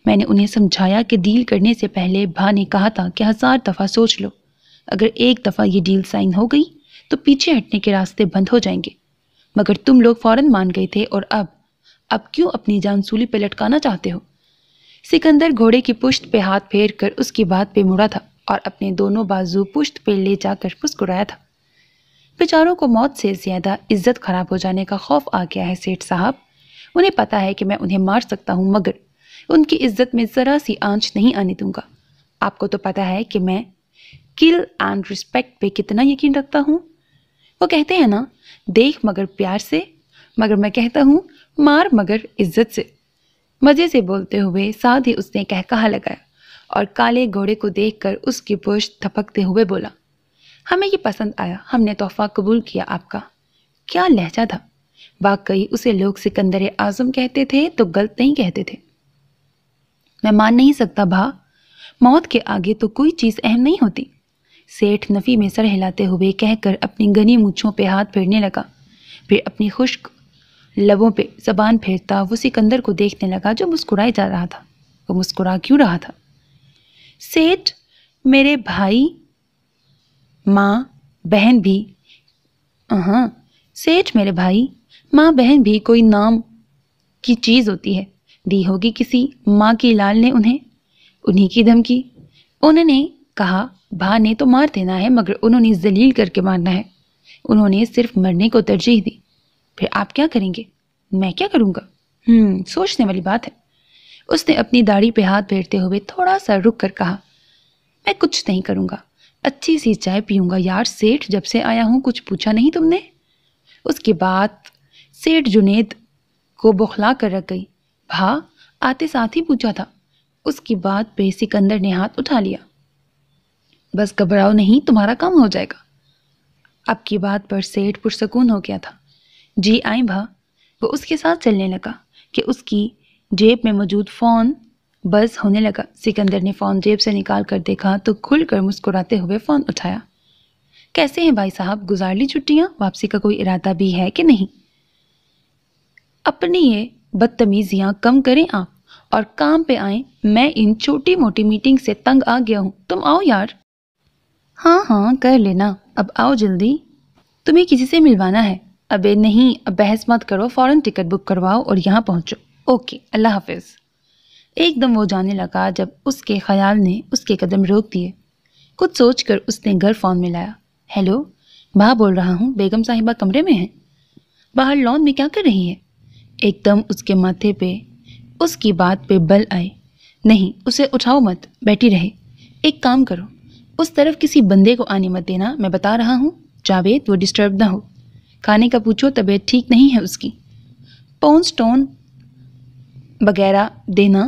मैंने उन्हें समझाया कि डील करने से पहले भा ने कहा था कि हज़ार दफ़ा सोच लो अगर एक दफ़ा ये डील साइन हो गई तो पीछे हटने के रास्ते बंद हो जाएंगे मगर तुम लोग फ़ौरन मान गए थे और अब अब क्यों अपनी जान सूली पर लटकाना चाहते हो सिकंदर घोड़े की पुश्त पे हाथ फेर कर उसकी बात पे मुड़ा था और अपने दोनों बाजू पुश्त पे ले जाकर मुस्कुराया था बेचारों को मौत से ज्यादा इज्जत खराब हो जाने का खौफ आ गया है सेठ साहब उन्हें पता है कि मैं उन्हें मार सकता हूँ मगर उनकी इज्जत में ज़रा सी आंच नहीं आने दूंगा आपको तो पता है कि मैं किल एंड रिस्पेक्ट पे कितना यकीन रखता हूँ वो कहते हैं ना देख मगर प्यार से मगर मैं कहता हूँ मार मगर इज्जत से मज़े से बोलते हुए साथ ही उसने कहा लगाया और काले घोड़े को देखकर उसकी पुष्ट थपकते हुए बोला हमें ये पसंद आया हमने तोहफा कबूल किया आपका क्या लहजा था वाकई उसे लोग सिकंदर आजम कहते थे तो गलत नहीं कहते थे मैं मान नहीं सकता भा मौत के आगे तो कोई चीज़ अहम नहीं होती सेठ नफ़ी में सर हिलाते हुए कहकर अपनी गनी मूछों पे हाथ फेरने लगा फिर अपनी खुश्क लबों पे जबान फेरता वो सिकंदर को देखने लगा जो मुस्कुराए जा रहा था वो मुस्कुरा क्यों रहा था सेठ मेरे भाई माँ बहन भी हाँ सेठ मेरे भाई माँ बहन भी कोई नाम की चीज़ होती है दी होगी किसी माँ की लाल ने उन्हें उन्हीं की धमकी उन्होंने कहा भा ने तो मार देना है मगर उन्होंने जलील करके मारना है उन्होंने सिर्फ मरने को तरजीह दी फिर आप क्या करेंगे मैं क्या करूँगा हम्म सोचने वाली बात है उसने अपनी दाढ़ी पे हाथ फेरते हुए थोड़ा सा रुक कर कहा मैं कुछ नहीं करूँगा अच्छी सी चाय पीऊँगा यार सेठ जब से आया हूँ कुछ पूछा नहीं तुमने उसके बाद सेठ जुनेद को बौखला कर रख गई भा आते साथ ही पूछा था उसकी बात पे सिकंदर ने हाथ उठा लिया बस घबराओ नहीं तुम्हारा काम हो जाएगा अब की बात पर सेठ पुरसकून हो गया था जी आई भा वो उसके साथ चलने लगा कि उसकी जेब में मौजूद फ़ोन बस होने लगा सिकंदर ने फ़ोन जेब से निकाल कर देखा तो खुल कर मुस्कुराते हुए फ़ोन उठाया कैसे हैं भाई साहब गुजार ली छुट्टियाँ वापसी का कोई इरादा भी है कि नहीं अपनी ये बदतमीज़ियाँ कम करें आप और काम पे आए मैं इन छोटी मोटी मीटिंग से तंग आ गया हूँ तुम आओ यार हाँ हाँ कर लेना अब आओ जल्दी तुम्हें किसी से मिलवाना है अबे नहीं अब बहस मत करो फ़ौरन टिकट बुक करवाओ और यहाँ पहुँचो ओके अल्लाह हाफिज़ एकदम वो जाने लगा जब उसके ख्याल ने उसके कदम रोक दिए कुछ सोच कर उसने घर फ़ोन मिलाया हेलो माँ बोल रहा हूँ बेगम साहिबा कमरे में हैं बाहर लॉन में क्या कर रही है एकदम उसके माथे पे उसकी बात पे बल आए नहीं उसे उठाओ मत बैठी रहे एक काम करो उस तरफ किसी बंदे को आने मत देना मैं बता रहा हूँ जावेद वो डिस्टर्ब ना हो खाने का पूछो तबीयत ठीक नहीं है उसकी पोन स्टोन वगैरह देना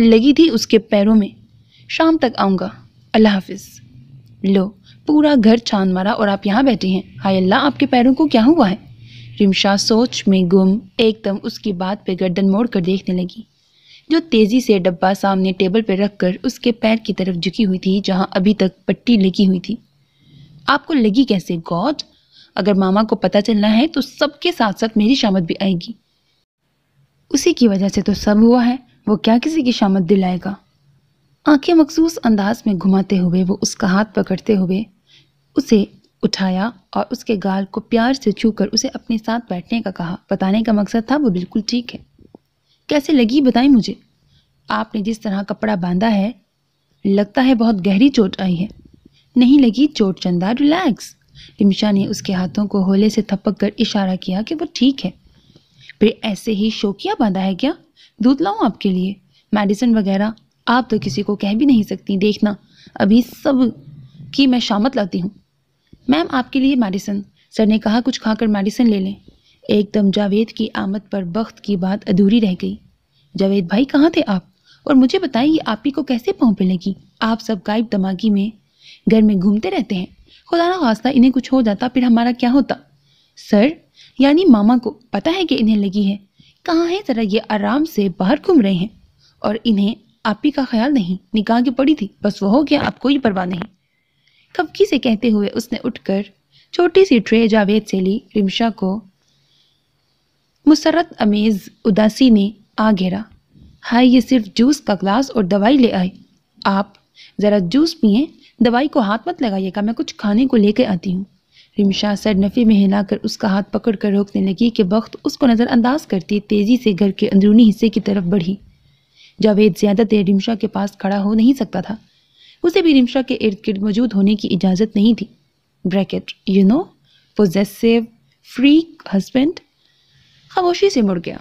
लगी थी उसके पैरों में शाम तक आऊँगा अल्लाह हाफिज लो पूरा घर छान मारा और आप यहाँ बैठे हैं हाय अल्लाह आपके पैरों को क्या हुआ है रिमशा सोच में गुम एकदम उसकी बात पे गर्दन मोड़ कर देखने लगी जो तेज़ी से डब्बा सामने टेबल पर रखकर उसके पैर की तरफ झुकी हुई थी जहाँ अभी तक पट्टी लगी हुई थी आपको लगी कैसे गॉड अगर मामा को पता चलना है तो सबके साथ साथ मेरी शामद भी आएगी उसी की वजह से तो सब हुआ है वो क्या किसी की शामद दिलाएगा आंखें मखसूस अंदाज में घुमाते हुए वो उसका हाथ पकड़ते हुए उसे उठाया और उसके गाल को प्यार से छूकर उसे अपने साथ बैठने का कहा बताने का मकसद था वो बिल्कुल ठीक है कैसे लगी बताएं मुझे आपने जिस तरह कपड़ा बांधा है लगता है बहुत गहरी चोट आई है नहीं लगी चोट चंदा रिलैक्स रिमिशा ने उसके हाथों को होले से थपक कर इशारा किया कि वो ठीक है फिर ऐसे ही शोकिया बांधा है क्या दूध लाऊं आपके लिए मेडिसिन वगैरह आप तो किसी को कह भी नहीं सकती देखना अभी सब की मैं शामत लाती हूँ मैम आपके लिए मेडिसिन सर ने कहा कुछ खाकर मेडिसिन ले लें एकदम जावेद की आमद पर वक्त की बात अधूरी रह गई जावेद भाई कहाँ थे आप और मुझे बताएं ये आप ही को कैसे पहुँच पे लगी आप सब गायब दमागी में घर में घूमते रहते हैं खुदा ना खास्ता इन्हें कुछ हो जाता फिर हमारा क्या होता सर यानी मामा को पता है कि इन्हें लगी है कहाँ है ज़रा ये आराम से बाहर घूम रहे हैं और इन्हें आप ही का ख्याल नहीं निकाह की पड़ी थी बस वो हो गया आपको कोई परवाह नहीं कबकी से कहते हुए उसने उठकर छोटी सी ट्रे जावेद से ली रिमशा को मुसरत अमेज उदासी ने आ घेरा हाय ये सिर्फ जूस का ग्लास और दवाई ले आए आप ज़रा जूस पिए दवाई को हाथ मत लगाइएगा मैं कुछ खाने को लेकर आती हूँ रिमशा सर नफ़े में हिलाकर उसका हाथ पकड़ कर रोकने लगी कि वक्त उसको नज़रअंदाज करती तेज़ी से घर के अंदरूनी हिस्से की तरफ बढ़ी जावेद ज़्यादा देर रिमशा के पास खड़ा हो नहीं सकता था उसे भी रिमशा के इर्द गिर्द मौजूद होने की इजाज़त नहीं थी bracket you know possessive free husband खामोशी से मुड़ गया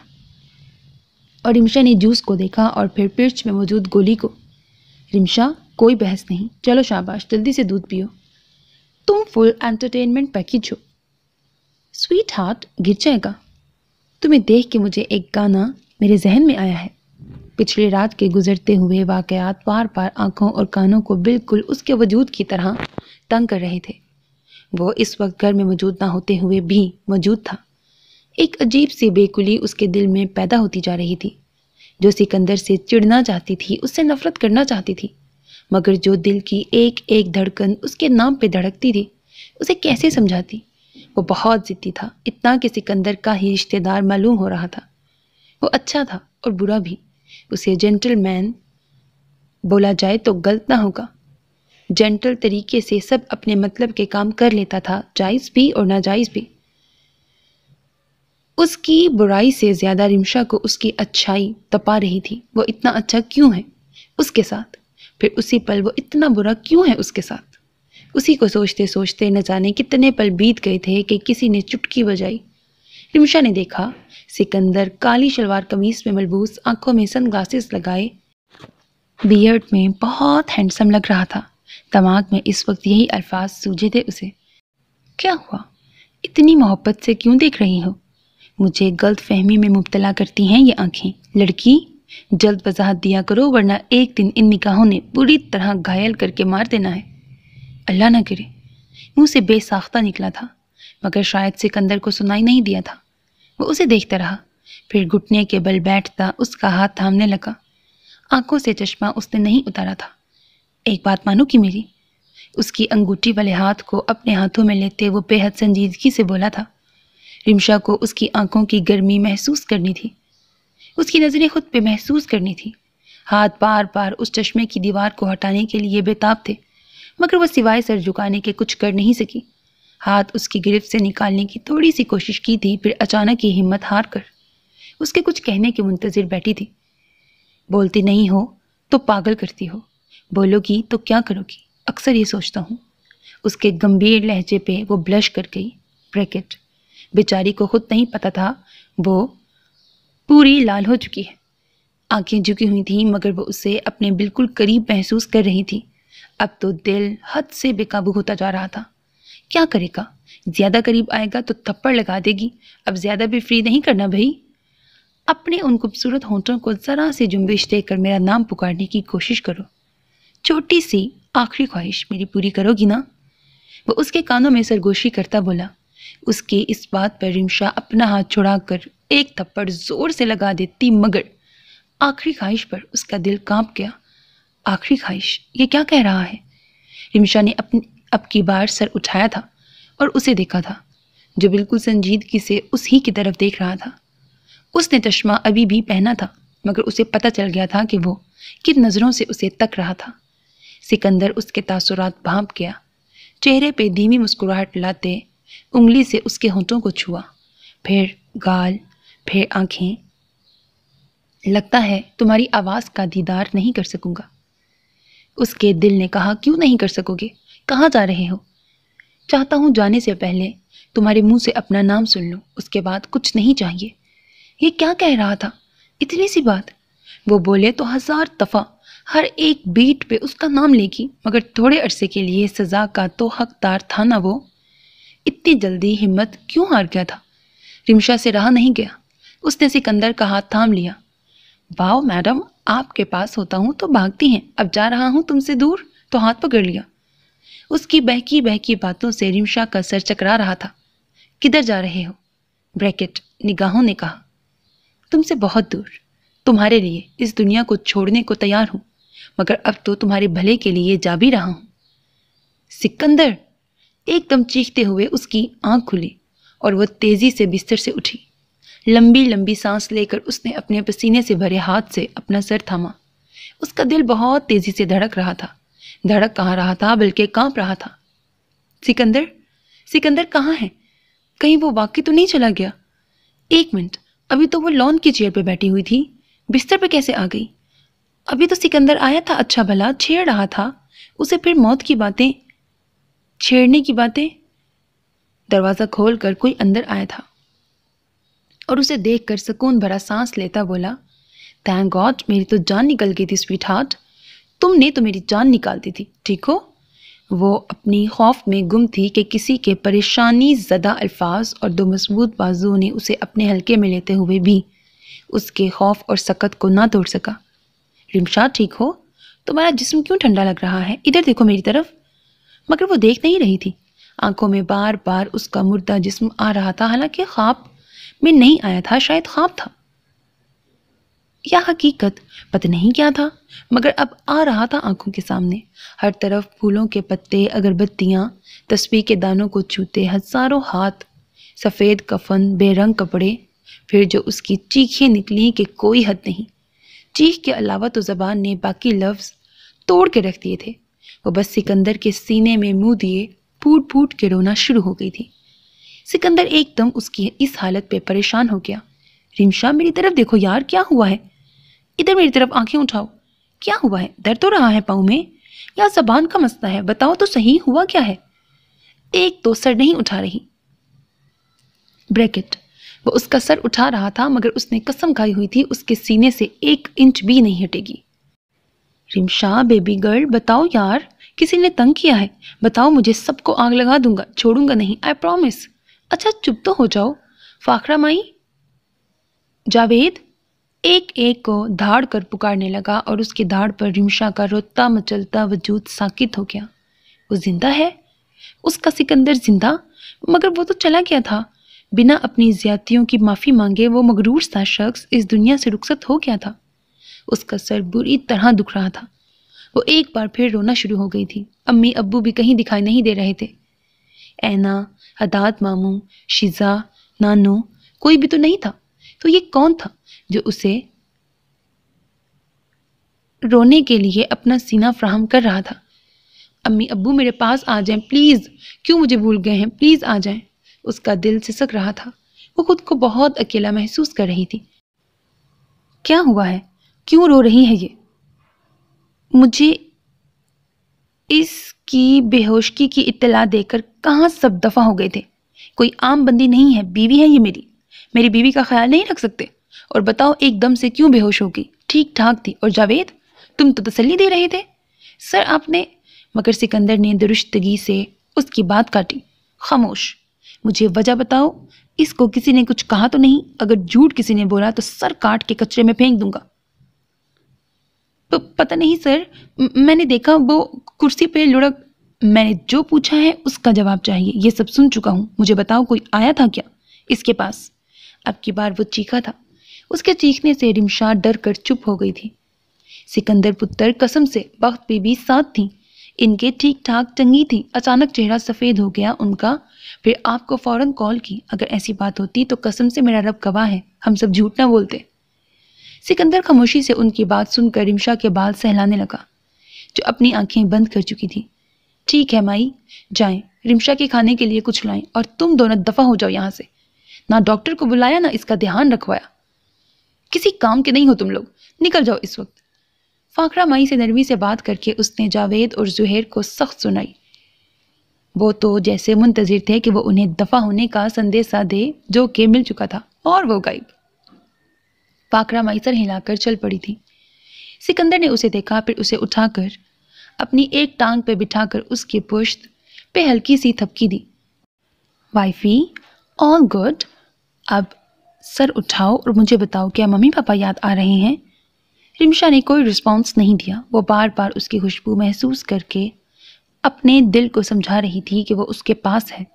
और रिमशा ने जूस को देखा और फिर पिर्च में मौजूद गोली को रिमशा कोई बहस नहीं चलो शाबाश जल्दी से दूध पियो तुम फुल एंटरटेनमेंट पैकेज हो स्वीट हार्ट गिर जाएगा तुम्हें देख के मुझे एक गाना मेरे जहन में आया है पिछली रात के गुजरते हुए वाकयात बार बार आंखों और कानों को बिल्कुल उसके वजूद की तरह तंग कर रहे थे वो इस वक्त घर में मौजूद ना होते हुए भी मौजूद था एक अजीब सी बेकुली उसके दिल में पैदा होती जा रही थी जो सिकंदर से चिड़ना चाहती थी उससे नफरत करना चाहती थी मगर जो दिल की एक एक धड़कन उसके नाम पे धड़कती थी उसे कैसे समझाती वो बहुत ज़िद्दी था इतना कि सिकंदर का ही रिश्तेदार मालूम हो रहा था वो अच्छा था और बुरा भी उसे जेंटलमैन बोला जाए तो गलत ना होगा जेंटल तरीके से सब अपने मतलब के काम कर लेता था जायज़ भी और नाजायज़ भी उसकी बुराई से ज़्यादा रिमशा को उसकी अच्छाई तपा रही थी वो इतना अच्छा क्यों है उसके साथ फिर उसी पल वो इतना बुरा क्यों है उसके साथ उसी को सोचते सोचते न जाने कितने पल बीत गए थे कि किसी ने चुटकी बजाई रिमशा ने देखा सिकंदर काली शलवार कमीज में मलबूस आंखों में सन ग्लासेस लगाए बियर्ड में बहुत हैंडसम लग रहा था दमाग में इस वक्त यही अल्फाज सूझे थे उसे क्या हुआ इतनी मोहब्बत से क्यों देख रही हो मुझे गलत फहमी में मुबतला करती हैं ये आंखें लड़की जल्द वजाहत दिया करो वरना एक दिन इन निकाहों ने बुरी तरह घायल करके मार देना है अल्लाह ना करे मुँह से बेसाख्ता निकला था मगर शायद सिकंदर को सुनाई नहीं दिया था वो उसे देखता रहा फिर घुटने के बल बैठता उसका हाथ थामने लगा आंखों से चश्मा उसने नहीं उतारा था एक बात मानो कि मेरी उसकी अंगूठी वाले हाथ को अपने हाथों में लेते वो बेहद संजीदगी से बोला था रिमशा को उसकी आंखों की गर्मी महसूस करनी थी उसकी नज़रें खुद पे महसूस करनी थी हाथ बार बार उस चश्मे की दीवार को हटाने के लिए बेताब थे मगर वह सिवाय सर झुकाने के कुछ कर नहीं सकी हाथ उसकी गिरफ्त से निकालने की थोड़ी सी कोशिश की थी फिर अचानक ही हिम्मत हार कर उसके कुछ कहने के मुंतज़िर बैठी थी बोलती नहीं हो तो पागल करती हो बोलोगी तो क्या करोगी अक्सर ये सोचता हूँ उसके गंभीर लहजे पे वो ब्लश कर गई ब्रैकेट बेचारी को खुद नहीं पता था वो पूरी लाल हो चुकी है आंखें झुकी हुई थीं मगर वो उसे अपने बिल्कुल करीब महसूस कर रही थी अब तो दिल हद से बेकाबू होता जा रहा था क्या करेगा ज़्यादा करीब आएगा तो थप्पड़ लगा देगी अब ज़्यादा भी फ्री नहीं करना भाई अपने उन खूबसूरत होंठों को ज़रा से जुम्बिश देकर मेरा नाम पुकारने की कोशिश करो छोटी सी आखिरी ख्वाहिश मेरी पूरी करोगी ना वो उसके कानों में सरगोशी करता बोला उसके इस बात पर रिमशा अपना हाथ छुड़ा कर एक थप्पड़ जोर से लगा देती मगर आखिरी ख्वाहिश पर उसका दिल कांप गया आखिरी ख्वाहिश ये क्या कह रहा है रिमशा ने अपनी अब की बार सर उठाया था और उसे देखा था जो बिल्कुल संजीदगी से उस ही की तरफ देख रहा था उसने चश्मा अभी भी पहना था मगर उसे पता चल गया था कि वो किन नज़रों से उसे तक रहा था सिकंदर उसके तासुरात भांप गया चेहरे पे धीमी मुस्कुराहट लाते उंगली से उसके होंठों को छुआ फिर गाल फिर आंखें लगता है तुम्हारी आवाज़ का दीदार नहीं कर सकूंगा उसके दिल ने कहा क्यों नहीं कर सकोगे कहाँ जा रहे हो चाहता हूँ जाने से पहले तुम्हारे मुंह से अपना नाम सुन लूँ उसके बाद कुछ नहीं चाहिए ये क्या कह रहा था इतनी सी बात वो बोले तो हज़ार दफ़ा हर एक बीट पे उसका नाम लेगी मगर थोड़े अरसे के लिए सज़ा का तो हकदार था ना वो इतनी जल्दी हिम्मत क्यों हार गया था रिमशा से रहा नहीं गया उसने सिकंदर का हाथ थाम लिया वाओ मैडम आपके पास होता हूँ तो भागती हैं अब जा रहा हूँ तुमसे दूर तो हाथ पकड़ लिया उसकी बहकी बहकी बातों से रिमशा का सर चकरा रहा था किधर जा रहे हो ब्रैकेट निगाहों ने कहा तुमसे बहुत दूर तुम्हारे लिए इस दुनिया को छोड़ने को तैयार हूँ मगर अब तो तुम्हारे भले के लिए जा भी रहा हूँ सिकंदर एकदम चीखते हुए उसकी आंख खुली और वह तेजी से बिस्तर से उठी लंबी लंबी सांस लेकर उसने अपने पसीने से भरे हाथ से अपना सर थामा उसका दिल बहुत तेजी से धड़क रहा था धड़क कहाँ रहा था बल्कि कांप रहा था सिकंदर सिकंदर कहाँ है कहीं वो वाकई तो नहीं चला गया एक मिनट अभी तो वो लॉन की चेयर पर बैठी हुई थी बिस्तर पर कैसे आ गई अभी तो सिकंदर आया था अच्छा भला छेड़ रहा था उसे फिर मौत की बातें छेड़ने की बातें दरवाज़ा खोलकर कोई अंदर आया था और उसे देख कर सुकून भरा सांस लेता बोला थैंक गॉड मेरी तो जान निकल गई थी स्वीट हार्ट तुमने तो मेरी जान निकाल दी थी ठीक हो वो अपनी खौफ में गुम थी कि किसी के परेशानी ज़दा अल्फाज और दो मजबूत बाजुओं ने उसे अपने हल्के में लेते हुए भी उसके खौफ और सकत को ना तोड़ सका रिमशा ठीक हो तुम्हारा जिस्म क्यों ठंडा लग रहा है इधर देखो मेरी तरफ मगर वो देख नहीं रही थी आंखों में बार बार उसका मुर्दा जिस्म आ रहा था हालांकि ख्वाब में नहीं आया था शायद ख्वाब था या हकीकत पता नहीं क्या था मगर अब आ रहा था आंखों के सामने हर तरफ फूलों के पत्ते अगरबत्तियाँ तस्वीर के दानों को छूते हजारों हाथ सफ़ेद कफन बेरंग कपड़े फिर जो उसकी चीखें निकली कि कोई हद नहीं चीख के अलावा तो ज़बान ने बाकी लफ्ज़ तोड़ के रख दिए थे वो बस सिकंदर के सीने में मुँह दिए फूट फूट के रोना शुरू हो गई थी सिकंदर एकदम उसकी इस हालत पे परेशान हो गया रिमशा मेरी तरफ देखो यार क्या हुआ है इधर मेरी तरफ आंखें उठाओ क्या हुआ है दर्द तो रहा है पाँव में या जबान का मसला है बताओ तो सही हुआ क्या है एक तो सर नहीं उठा रही ब्रैकेट वो उसका सर उठा रहा था मगर उसने कसम खाई हुई थी उसके सीने से एक इंच भी नहीं हटेगी रिमशा बेबी गर्ल बताओ यार किसी ने तंग किया है बताओ मुझे सबको आग लगा दूंगा छोड़ूंगा नहीं आई प्रॉमिस अच्छा चुप तो हो जाओ फाखरा माई जावेद एक एक को धाड़ कर पुकारने लगा और उसके धाड़ पर रिमशा का रोता मचलता वजूद साकित हो गया वो जिंदा है उसका सिकंदर जिंदा मगर वो तो चला गया था बिना अपनी ज्यादतियों की माफ़ी मांगे वो मगरूर सा शख्स इस दुनिया से रुखसत हो गया था उसका सर बुरी तरह दुख रहा था वो एक बार फिर रोना शुरू हो गई थी अम्मी अब्बू भी कहीं दिखाई नहीं दे रहे थे ऐना हदात मामू शिजा नानो कोई भी तो नहीं था तो ये कौन था जो उसे रोने के लिए अपना सीना फ्राहम कर रहा था अम्मी अब्बू मेरे पास आ जाएं प्लीज़ क्यों मुझे भूल गए हैं प्लीज़ आ जाएं उसका दिल सिसक रहा था वो खुद को बहुत अकेला महसूस कर रही थी क्या हुआ है क्यों रो रही है ये मुझे इस की बेहोशकी की इतला देकर कहाँ सब दफ़ा हो गए थे कोई आम बंदी नहीं है बीवी है ये मेरी मेरी बीवी का ख्याल नहीं रख सकते और बताओ एकदम से क्यों बेहोश हो गई ठीक ठाक थी और जावेद तुम तो तसली दे रहे थे सर आपने मगर सिकंदर ने दुरुस्तगी से उसकी बात काटी खामोश मुझे वजह बताओ इसको किसी ने कुछ कहा तो नहीं अगर झूठ किसी ने बोला तो सर काट के कचरे में फेंक दूंगा प, तो पता नहीं सर मैंने देखा वो कुर्सी पे लुढ़क मैंने जो पूछा है उसका जवाब चाहिए ये सब सुन चुका हूँ मुझे बताओ कोई आया था क्या इसके पास अब की बार वो चीखा था उसके चीखने से रिमशा डर कर चुप हो गई थी सिकंदर पुत्र कसम से बख्त बीबी साथ थी इनके ठीक ठाक चंगी थी अचानक चेहरा सफ़ेद हो गया उनका फिर आपको फ़ौरन कॉल की अगर ऐसी बात होती तो कसम से मेरा रब गवाह है हम सब झूठ ना बोलते सिकंदर खामोशी से उनकी बात सुनकर रिमशा के बाल सहलाने लगा जो अपनी आंखें बंद कर चुकी थी ठीक है माई जाएं रिमशा के खाने के लिए कुछ लाएं और तुम दोनों दफ़ा हो जाओ यहाँ से ना डॉक्टर को बुलाया ना इसका ध्यान रखवाया किसी काम के नहीं हो तुम लोग निकल जाओ इस वक्त फाखरा माई से नरमी से बात करके उसने जावेद और जुहेर को सख्त सुनाई वो तो जैसे मुंतजिर थे कि वो उन्हें दफ़ा होने का संदेशा दे जो कि मिल चुका था और वो गायब माई सर हिलाकर चल पड़ी थी सिकंदर ने उसे देखा फिर उसे उठाकर अपनी एक टांग पर बिठाकर उसके पुश्त पे हल्की सी थपकी दी वाइफी ऑल गुड अब सर उठाओ और मुझे बताओ क्या मम्मी पापा याद आ रहे हैं रिमशा ने कोई रिस्पॉन्स नहीं दिया वो बार बार उसकी खुशबू महसूस करके अपने दिल को समझा रही थी कि वो उसके पास है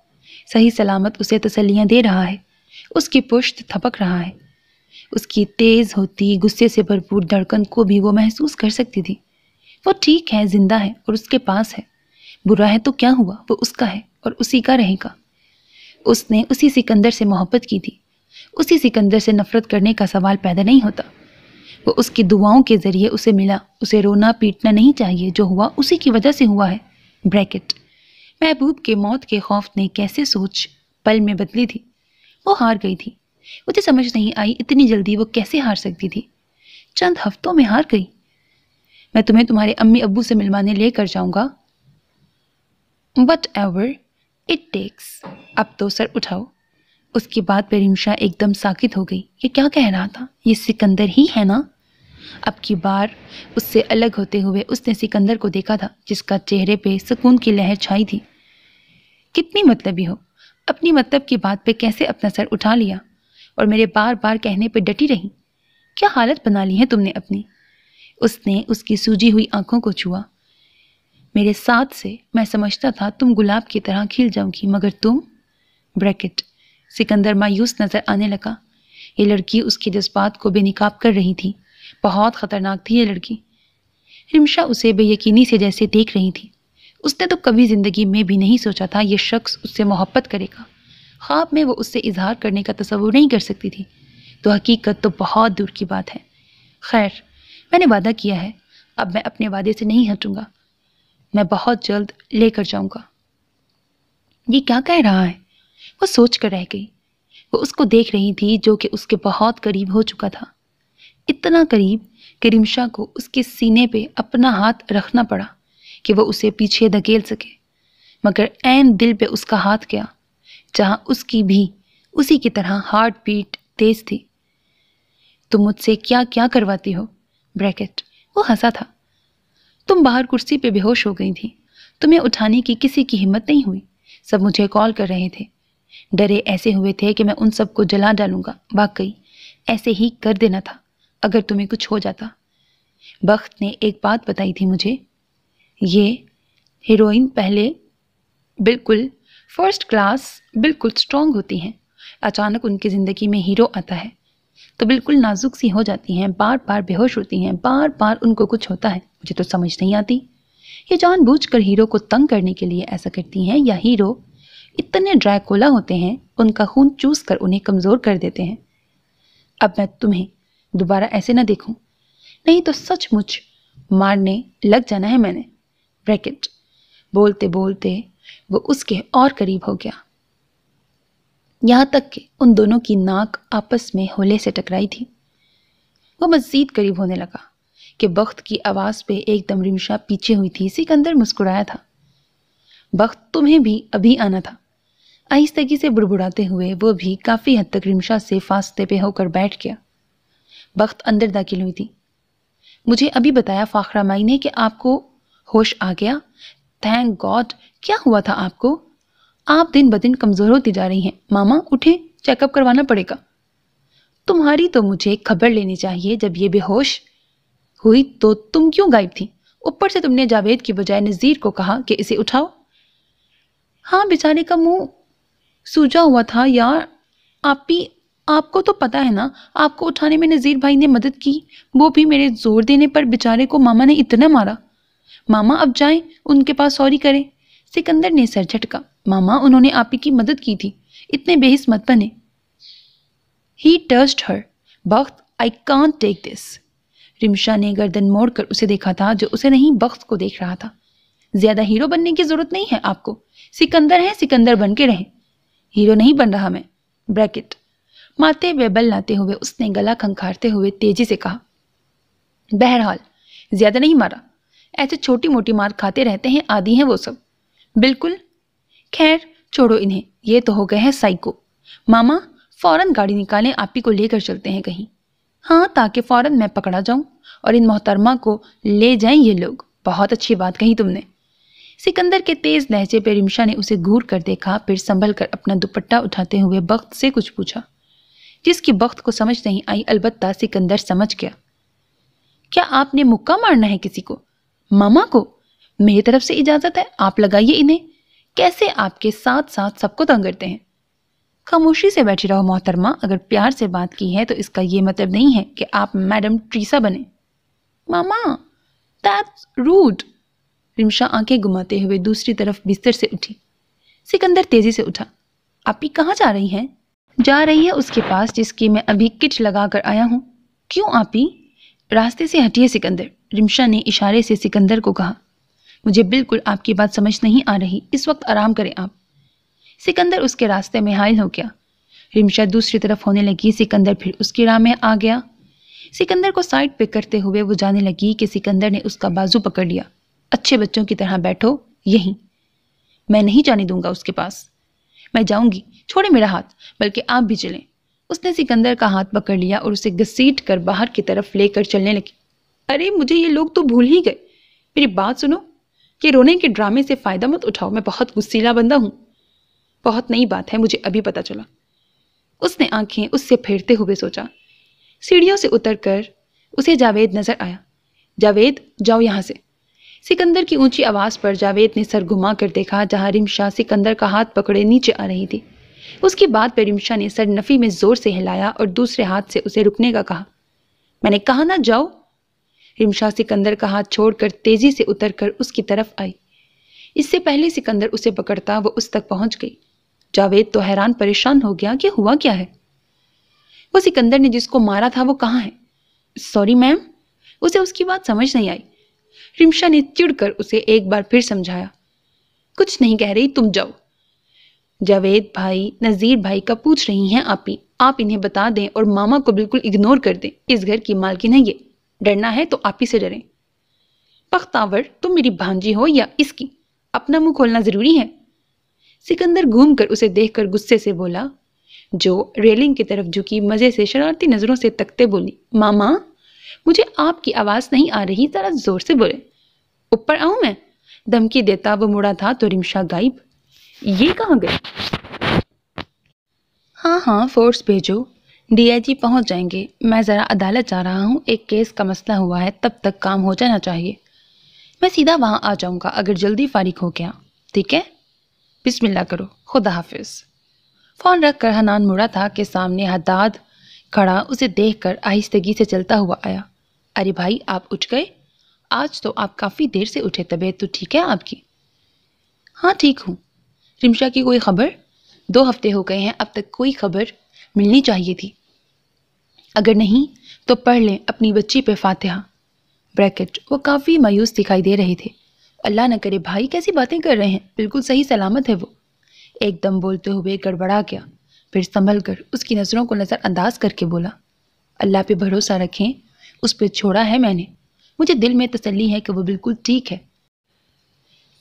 सही सलामत उसे तसलियाँ दे रहा है उसकी पुश्त थपक रहा है उसकी तेज़ होती गुस्से से भरपूर धड़कन को भी वो महसूस कर सकती थी वो ठीक है जिंदा है और उसके पास है बुरा है तो क्या हुआ वो उसका है और उसी का रहेगा उसने उसी सिकंदर से मोहब्बत की थी उसी सिकंदर से नफरत करने का सवाल पैदा नहीं होता वो उसकी दुआओं के ज़रिए उसे मिला उसे रोना पीटना नहीं चाहिए जो हुआ उसी की वजह से हुआ है ब्रैकेट महबूब के मौत के खौफ ने कैसे सोच पल में बदली थी वो हार गई थी उसे समझ नहीं आई इतनी जल्दी वो कैसे हार सकती थी चंद हफ्तों में हार गई मैं तुम्हें तुम्हारे अम्मी अब्बू से मिलवाने लेकर जाऊंगा बट एवर इट टेक्स अब तो सर उठाओ उसके बाद पेरीम एकदम साकित हो गई ये क्या कह रहा था ये सिकंदर ही है ना अब की बार उससे अलग होते हुए उसने सिकंदर को देखा था जिसका चेहरे पे सुकून की लहर छाई थी कितनी मतलबी हो अपनी मतलब की बात पे कैसे अपना सर उठा लिया और मेरे बार बार कहने पर डटी रही क्या हालत बना ली है तुमने अपनी उसने उसकी सूजी हुई आंखों को छुआ मेरे साथ से मैं समझता था तुम गुलाब की तरह खिल जाऊंगी मगर तुम ब्रैकेट सिकंदर मायूस नज़र आने लगा ये लड़की उसके जज्बात को बेनकाब कर रही थी बहुत ख़तरनाक थी ये लड़की रिमशा उसे बेयकीनी से जैसे देख रही थी उसने तो कभी ज़िंदगी में भी नहीं सोचा था ये शख्स उससे मोहब्बत करेगा ख्वाब में वो उससे इजहार करने का तस्वुर नहीं कर सकती थी तो हकीकत तो बहुत दूर की बात है खैर मैंने वादा किया है अब मैं अपने वादे से नहीं हटूंगा मैं बहुत जल्द लेकर जाऊंगा ये क्या कह रहा है वो सोच कर रह गई वो उसको देख रही थी जो कि उसके बहुत करीब हो चुका था इतना करीब कि रिमशा को उसके सीने पे अपना हाथ रखना पड़ा कि वो उसे पीछे धकेल सके मगर ऐन दिल पे उसका हाथ गया जहां उसकी भी उसी की तरह हार्ट बीट तेज थी तुम मुझसे क्या क्या करवाती हो ब्रैकेट वो हंसा था तुम बाहर कुर्सी पे बेहोश हो गई थी तुम्हें उठाने की किसी की हिम्मत नहीं हुई सब मुझे कॉल कर रहे थे डरे ऐसे हुए थे कि मैं उन सबको जला डालूंगा वाकई ऐसे ही कर देना था अगर तुम्हें कुछ हो जाता बख्त ने एक बात बताई थी मुझे ये हीरोइन पहले बिल्कुल फर्स्ट क्लास बिल्कुल स्ट्रांग होती हैं अचानक उनकी ज़िंदगी में हीरो आता है तो बिल्कुल नाजुक सी हो जाती हैं बार बार बेहोश होती हैं बार बार उनको कुछ होता है मुझे तो समझ नहीं आती ये जानबूझकर हीरो को तंग करने के लिए ऐसा करती हैं या हीरो इतने ड्रैकोला होते हैं उनका खून चूस कर उन्हें कमज़ोर कर देते हैं अब मैं तुम्हें दोबारा ऐसे ना देखूं नहीं तो सचमुच मारने लग जाना है मैंने ब्रैकेट बोलते बोलते वो उसके और करीब हो गया यहां तक कि उन दोनों की नाक आपस में होले से टकराई थी वो मज़ीद करीब होने लगा कि बख्त की आवाज़ पे एकदम रिमशा पीछे हुई थी सिकंदर मुस्कुराया था बख्त तुम्हें भी अभी आना था आहिस्तगी से बुड़बुड़ाते हुए वो भी काफ़ी हद तक रिमशा से फास्ते पे होकर बैठ गया बख्त अंदर दाखिल हुई थी मुझे अभी बताया फ़ाखरा माई ने कि आपको होश आ गया थैंक गॉड क्या हुआ था आपको आप दिन ब दिन कमज़ोर होती जा रही हैं मामा उठे चेकअप करवाना पड़ेगा तुम्हारी तो मुझे खबर लेनी चाहिए जब ये बेहोश हुई तो तुम क्यों गायब थी ऊपर से तुमने जावेद की बजाय नज़ीर को कहा कि इसे उठाओ हाँ बेचारे का मुंह सूजा हुआ था यार आप ही आपको तो पता है ना आपको उठाने में नज़ीर भाई ने मदद की वो भी मेरे जोर देने पर बेचारे को मामा ने इतना मारा मामा अब जाए उनके पास सॉरी करें सिकंदर ने सर झटका मामा उन्होंने आप ही की मदद की थी इतने बेहिस मत बने ही टर्स्ट हर बख्त I can't take this Rimsha ने गर्दन मोड़ कर उसे देखा था जो उसे नहीं बख्त को देख रहा था ज्यादा हीरो बनने की जरूरत नहीं है आपको सिकंदर है सिकंदर बन के रहें हीरो नहीं बन रहा मैं ब्रैकेट माते बेबल लाते हुए उसने गला खंखारते हुए तेजी से कहा बहरहाल ज्यादा नहीं मारा ऐसे छोटी मोटी मार खाते रहते हैं आदि हैं वो सब बिल्कुल खैर छोड़ो इन्हें ये तो हो गए हैं साइको मामा फौरन गाड़ी निकालें आप ही को लेकर चलते हैं कहीं हाँ ताकि फौरन मैं पकड़ा जाऊं और इन मोहतरमा को ले जाएं ये लोग बहुत अच्छी बात कही तुमने सिकंदर के तेज लहजे पर रिमशा ने उसे घूर कर देखा फिर संभल कर अपना दुपट्टा उठाते हुए बख्त से कुछ पूछा जिसकी बख्त को समझ नहीं आई अलबत्ता सिकंदर समझ गया क्या आपने मुक्का मारना है किसी को मामा को मेरी तरफ से इजाज़त है आप लगाइए इन्हें कैसे आपके साथ साथ सबको तंग करते हैं खामोशी से बैठी रहो मोहतरमा अगर प्यार से बात की है तो इसका ये मतलब नहीं है कि आप मैडम ट्रीसा बने मामा दैट्स रूड रिमशा आंखें घुमाते हुए दूसरी तरफ बिस्तर से उठी सिकंदर तेज़ी से उठा आप ही कहाँ जा रही हैं जा रही है उसके पास जिसकी मैं अभी किच लगा कर आया हूँ क्यों आप ही रास्ते से हटिए सिकंदर रिमशा ने इशारे से सिकंदर को कहा मुझे बिल्कुल आपकी बात समझ नहीं आ रही इस वक्त आराम करें आप सिकंदर उसके रास्ते में हायल हो गया रिमशा दूसरी तरफ होने लगी सिकंदर फिर उसकी राह में आ गया सिकंदर को साइड पे करते हुए वो जाने लगी कि सिकंदर ने उसका बाजू पकड़ लिया अच्छे बच्चों की तरह बैठो यहीं मैं नहीं जाने दूंगा उसके पास मैं जाऊंगी छोड़े मेरा हाथ बल्कि आप भी चलें उसने सिकंदर का हाथ पकड़ लिया और उसे घसीट कर बाहर की तरफ लेकर चलने लगी अरे मुझे ये लोग तो भूल ही गए मेरी बात सुनो कि रोने के ड्रामे से फ़ायदा मत उठाओ मैं बहुत गुस्सीला बंदा हूँ बहुत नई बात है मुझे अभी पता चला उसने आंखें उससे फेरते हुए सोचा सीढ़ियों से उतरकर उसे जावेद नज़र आया जावेद जाओ यहां से सिकंदर की ऊंची आवाज़ पर जावेद ने सर घुमा कर देखा जहाँ रिमशा सिकंदर का हाथ पकड़े नीचे आ रही थी उसकी बात पर रिमशा ने सर नफ़ी में ज़ोर से हिलाया और दूसरे हाथ से उसे रुकने का कहा मैंने कहा ना जाओ रिमशा सिकंदर का हाथ छोड़कर तेजी से उतरकर उसकी तरफ आई इससे पहले सिकंदर उसे पकड़ता वो उस तक पहुंच गई जावेद तो हैरान परेशान हो गया कि हुआ क्या है वो सिकंदर ने जिसको मारा था वो कहाँ है सॉरी मैम उसे उसकी बात समझ नहीं आई रिमशा ने चिड़कर उसे एक बार फिर समझाया कुछ नहीं कह रही तुम जाओ जावेद भाई नज़ीर भाई का पूछ रही हैं आप ही आप इन्हें बता दें और मामा को बिल्कुल इग्नोर कर दें इस घर की मालकिन है ये डरना है तो आप ही से डरें पख्तावर तुम मेरी भांजी हो या इसकी अपना मुंह खोलना ज़रूरी है सिकंदर घूमकर उसे देखकर गुस्से से बोला जो रेलिंग की तरफ झुकी मज़े से शरारती नज़रों से तकते बोली मामा मुझे आपकी आवाज़ नहीं आ रही ज़रा ज़ोर से बोले ऊपर आऊं मैं धमकी देता वो मुड़ा था तो रिमशा गायब ये कहाँ गए हाँ हाँ फोर्स भेजो डीआईजी पहुंच जाएंगे मैं ज़रा अदालत जा रहा हूं एक केस का मसला हुआ है तब तक काम हो जाना चाहिए मैं सीधा वहां आ जाऊंगा अगर जल्दी फारिक हो गया ठीक है बिस्मिल्लाह करो खुदा हाफिज फ़ोन रख कर हनान मुड़ा था कि सामने हदाद खड़ा उसे देख कर आहिस्तगी से चलता हुआ आया अरे भाई आप उठ गए आज तो आप काफ़ी देर से उठे तबीयत तो ठीक है आपकी हाँ ठीक हूँ रिमशा की कोई खबर दो हफ्ते हो गए हैं अब तक कोई खबर मिलनी चाहिए थी अगर नहीं तो पढ़ लें अपनी बच्ची पे फातिहा ब्रैकेट वो काफ़ी मायूस दिखाई दे रहे थे अल्लाह न करे भाई कैसी बातें कर रहे हैं बिल्कुल सही सलामत है वो एकदम बोलते हुए गड़बड़ा गया फिर संभल कर उसकी नज़रों को नज़रअंदाज करके बोला अल्लाह पे भरोसा रखें उस पर छोड़ा है मैंने मुझे दिल में तसल्ली है कि वो बिल्कुल ठीक है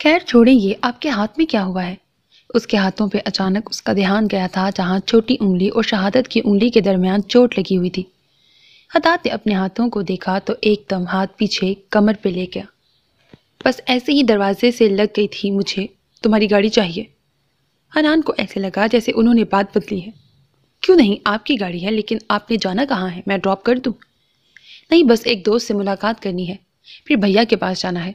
खैर छोड़ें ये आपके हाथ में क्या हुआ है उसके हाथों पे अचानक उसका ध्यान गया था जहाँ छोटी उंगली और शहादत की उंगली के दरमियान चोट लगी हुई थी हदात ने अपने हाथों को देखा तो एकदम हाथ पीछे कमर पे ले गया बस ऐसे ही दरवाजे से लग गई थी मुझे तुम्हारी गाड़ी चाहिए हनान को ऐसे लगा जैसे उन्होंने बात बदली है क्यों नहीं आपकी गाड़ी है लेकिन आपने जाना कहाँ है मैं ड्रॉप कर दूँ नहीं बस एक दोस्त से मुलाकात करनी है फिर भैया के पास जाना है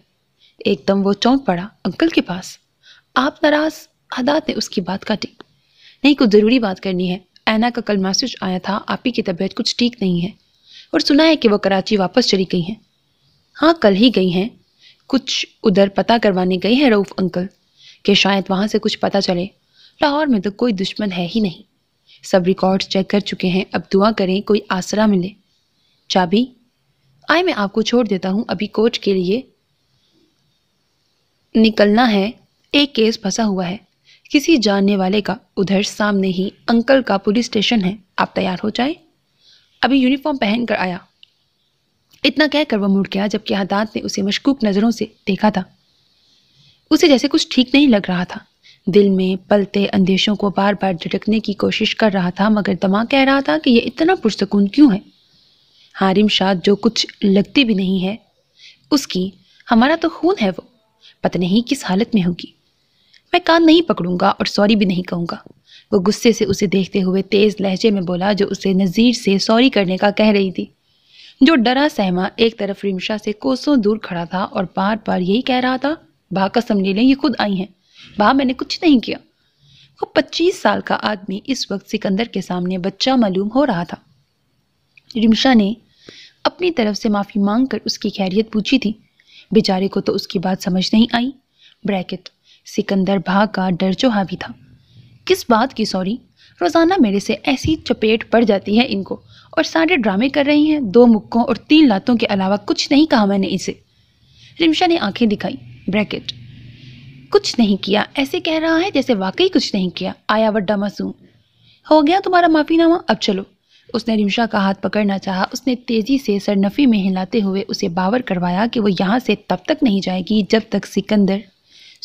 एकदम वो चौंक पड़ा अंकल के पास आप नाराज आदात ने उसकी बात काटी नहीं कुछ ज़रूरी बात करनी है ऐना का कल मैसेज आया था आप ही की तबीयत कुछ ठीक नहीं है और सुना है कि वह कराची वापस चली गई हैं हाँ कल ही गई हैं कुछ उधर पता करवाने गए हैं रऊफ़ अंकल कि शायद वहाँ से कुछ पता चले लाहौर में तो कोई दुश्मन है ही नहीं सब रिकॉर्ड्स चेक कर चुके हैं अब दुआ करें कोई आसरा मिले चाबी आए मैं आपको छोड़ देता हूँ अभी कोर्ट के लिए निकलना है एक केस फंसा हुआ है किसी जानने वाले का उधर सामने ही अंकल का पुलिस स्टेशन है आप तैयार हो जाए अभी यूनिफॉर्म पहन कर आया इतना कहकर वह मुड़ गया जबकि हदात ने उसे मशकूक नज़रों से देखा था उसे जैसे कुछ ठीक नहीं लग रहा था दिल में पलते अंदेशों को बार बार झटकने की कोशिश कर रहा था मगर दमा कह रहा था कि यह इतना पुरसकून क्यों है हारिम शाह जो कुछ लगती भी नहीं है उसकी हमारा तो खून है वो पता नहीं किस हालत में होगी मैं कान नहीं पकड़ूंगा और सॉरी भी नहीं कहूँगा वो गुस्से से उसे देखते हुए तेज़ लहजे में बोला जो उसे नज़ीर से सॉरी करने का कह रही थी जो डरा सहमा एक तरफ रिमशा से कोसों दूर खड़ा था और बार बार यही कह रहा था बा कसम ले लें ये खुद आई हैं भा मैंने कुछ नहीं किया वो पच्चीस साल का आदमी इस वक्त सिकंदर के सामने बच्चा मालूम हो रहा था रिमशा ने अपनी तरफ से माफ़ी मांग कर उसकी खैरियत पूछी थी बेचारे को तो उसकी बात समझ नहीं आई ब्रैकेट सिकंदर भाग का डर चोहा भी था किस बात की सॉरी रोज़ाना मेरे से ऐसी चपेट पड़ जाती है इनको और सारे ड्रामे कर रही हैं दो मुक्कों और तीन लातों के अलावा कुछ नहीं कहा मैंने इसे रिमशा ने आंखें दिखाई ब्रैकेट कुछ नहीं किया ऐसे कह रहा है जैसे वाकई कुछ नहीं किया आया वड्डा मासूम हो गया तुम्हारा माफ़ीनामा अब चलो उसने रिमशा का हाथ पकड़ना चाहा उसने तेज़ी से सरनफ़ी में हिलाते हुए उसे बावर करवाया कि वो यहाँ से तब तक नहीं जाएगी जब तक सिकंदर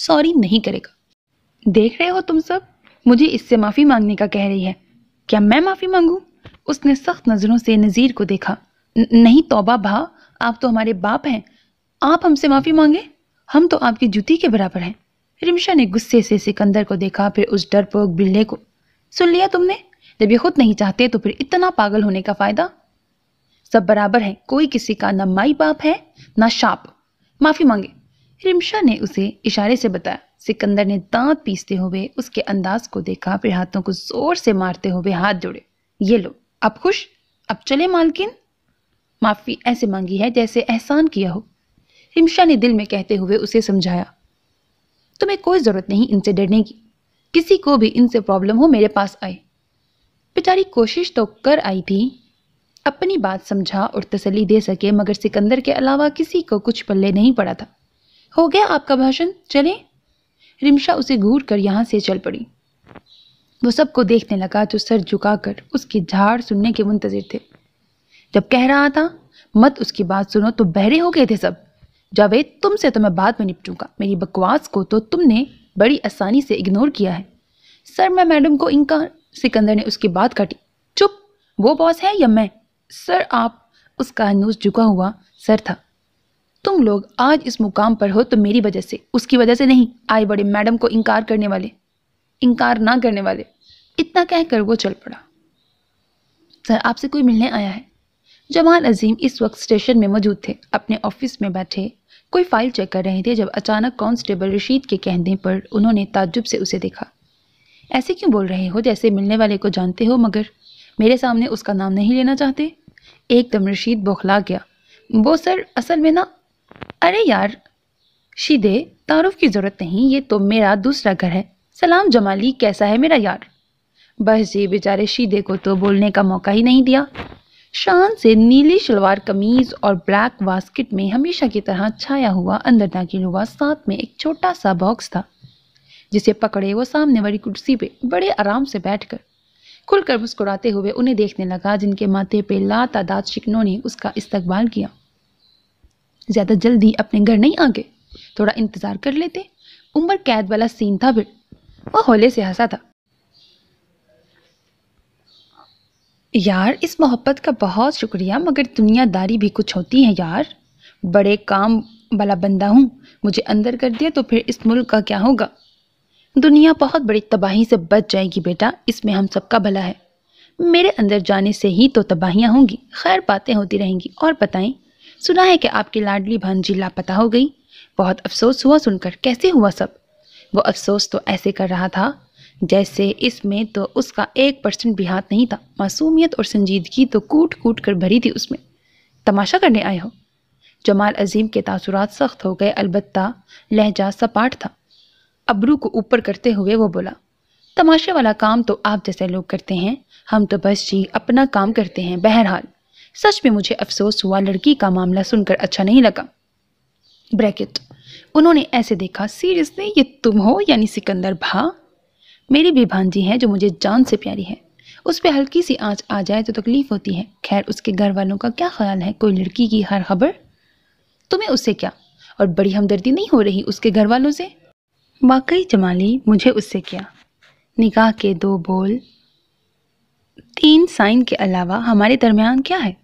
सॉरी नहीं करेगा देख रहे हो तुम सब मुझे इससे माफ़ी मांगने का कह रही है क्या मैं माफ़ी मांगू उसने सख्त नज़रों से नज़ीर को देखा नहीं तोबा भा आप तो हमारे बाप हैं आप हमसे माफ़ी मांगे हम तो आपकी जूती के बराबर हैं रिमशा ने गुस्से से सिकंदर को देखा फिर उस डरपोक बिल्ले को सुन लिया तुमने जब ये खुद नहीं चाहते तो फिर इतना पागल होने का फ़ायदा सब बराबर है कोई किसी का ना माई बाप है ना शाप माफ़ी मांगे रिमशा ने उसे इशारे से बताया सिकंदर ने दांत पीसते हुए उसके अंदाज को देखा फिर हाथों को जोर से मारते हुए हाथ जोड़े ये लो अब खुश अब चले मालकिन माफ़ी ऐसे मांगी है जैसे एहसान किया हो रिमशा ने दिल में कहते हुए उसे समझाया तुम्हें कोई ज़रूरत नहीं इनसे डरने की किसी को भी इनसे प्रॉब्लम हो मेरे पास आए बेचारी कोशिश तो कर आई थी अपनी बात समझा और तसली दे सके मगर सिकंदर के अलावा किसी को कुछ पल्ले नहीं पड़ा था हो गया आपका भाषण चले रिमशा उसे घूर कर यहाँ से चल पड़ी वो सबको देखने लगा जो तो सर झुकाकर उसकी झाड़ सुनने के मुंतजर थे जब कह रहा था मत उसकी बात सुनो तो बहरे हो गए थे सब जावेद तुमसे तो मैं बाद में निपटूंगा मेरी बकवास को तो तुमने बड़ी आसानी से इग्नोर किया है सर मैं मैडम को इनका सिकंदर ने उसकी बात काटी चुप वो बॉस है या मैं सर आप उसका हनूस झुका हुआ सर था तुम लोग आज इस मुकाम पर हो तो मेरी वजह से उसकी वजह से नहीं आए बड़े मैडम को इनकार करने वाले इनकार ना करने वाले इतना कह कर वो चल पड़ा सर आपसे कोई मिलने आया है जमाल अजीम इस वक्त स्टेशन में मौजूद थे अपने ऑफिस में बैठे कोई फाइल चेक कर रहे थे जब अचानक कांस्टेबल रशीद के कहने पर उन्होंने ताजुब से उसे देखा ऐसे क्यों बोल रहे हो जैसे मिलने वाले को जानते हो मगर मेरे सामने उसका नाम नहीं लेना चाहते एकदम रशीद बौखला गया वो सर असल में ना अरे यार शीदे तारुफ की ज़रूरत नहीं ये तो मेरा दूसरा घर है सलाम जमाली कैसा है मेरा यार बस जी बेचारे शीदे को तो बोलने का मौका ही नहीं दिया शान से नीली शलवार कमीज और ब्लैक वास्केट में हमेशा की तरह छाया हुआ अंदर दाखिल हुआ साथ में एक छोटा सा बॉक्स था जिसे पकड़े वो सामने वाली कुर्सी पे बड़े आराम से बैठकर खुलकर मुस्कुराते हुए उन्हें देखने लगा जिनके माथे पे ला तादाद शिकनों ने उसका इस्तकबाल किया ज़्यादा जल्दी अपने घर नहीं आ गए थोड़ा इंतज़ार कर लेते उम्र कैद वाला सीन था फिर वह हौले से हंसा था यार इस मोहब्बत का बहुत शुक्रिया मगर दुनियादारी भी कुछ होती है यार बड़े काम वाला बंदा हूँ मुझे अंदर कर दिया तो फिर इस मुल्क का क्या होगा दुनिया बहुत बड़ी तबाही से बच जाएगी बेटा इसमें हम सबका भला है मेरे अंदर जाने से ही तो तबाहियाँ होंगी खैर बातें होती रहेंगी और बताएं सुना है कि आपकी लाडली भांजी लापता हो गई बहुत अफसोस हुआ सुनकर कैसे हुआ सब वो अफसोस तो ऐसे कर रहा था जैसे इसमें तो उसका एक परसेंट भी हाथ नहीं था मासूमियत और संजीदगी तो कूट कूट कर भरी थी उसमें तमाशा करने आए हो जमाल अजीम के तासुरात सख्त हो गए अलबत् लहजा सपाट था अबरू को ऊपर करते हुए वो बोला तमाशे वाला काम तो आप जैसे लोग करते हैं हम तो बस जी अपना काम करते हैं बहरहाल सच में मुझे अफसोस हुआ लड़की का मामला सुनकर अच्छा नहीं लगा ब्रैकेट उन्होंने ऐसे देखा सीरियसली ये तुम हो यानी सिकंदर भा मेरी भी भांजी है जो मुझे जान से प्यारी है उस पर हल्की सी आँच आ जाए तो तकलीफ होती है खैर उसके घर वालों का क्या ख्याल है कोई लड़की की हर खबर तुम्हें उससे क्या और बड़ी हमदर्दी नहीं हो रही उसके घर वालों से वाकई जमाली मुझे उससे क्या निकाह के दो बोल तीन साइन के अलावा हमारे दरमियान क्या है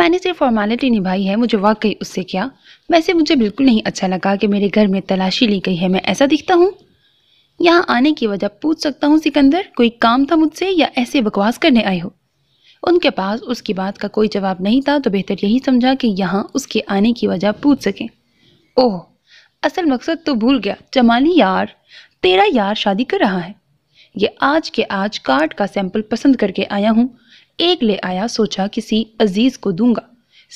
मैंने सिर्फ फॉर्मेलिटी निभाई है मुझे वाकई उससे क्या वैसे मुझे बिल्कुल नहीं अच्छा लगा कि मेरे घर में तलाशी ली गई है मैं ऐसा दिखता हूँ यहाँ आने की वजह पूछ सकता हूँ सिकंदर कोई काम था मुझसे या ऐसे बकवास करने आए हो उनके पास उसकी बात का कोई जवाब नहीं था तो बेहतर यही समझा कि यहाँ उसके आने की वजह पूछ सकें ओह असल मकसद तो भूल गया जमाली यार तेरा यार शादी कर रहा है ये आज के आज कार्ड का सैंपल पसंद करके आया हूँ एक ले आया सोचा किसी अजीज को दूंगा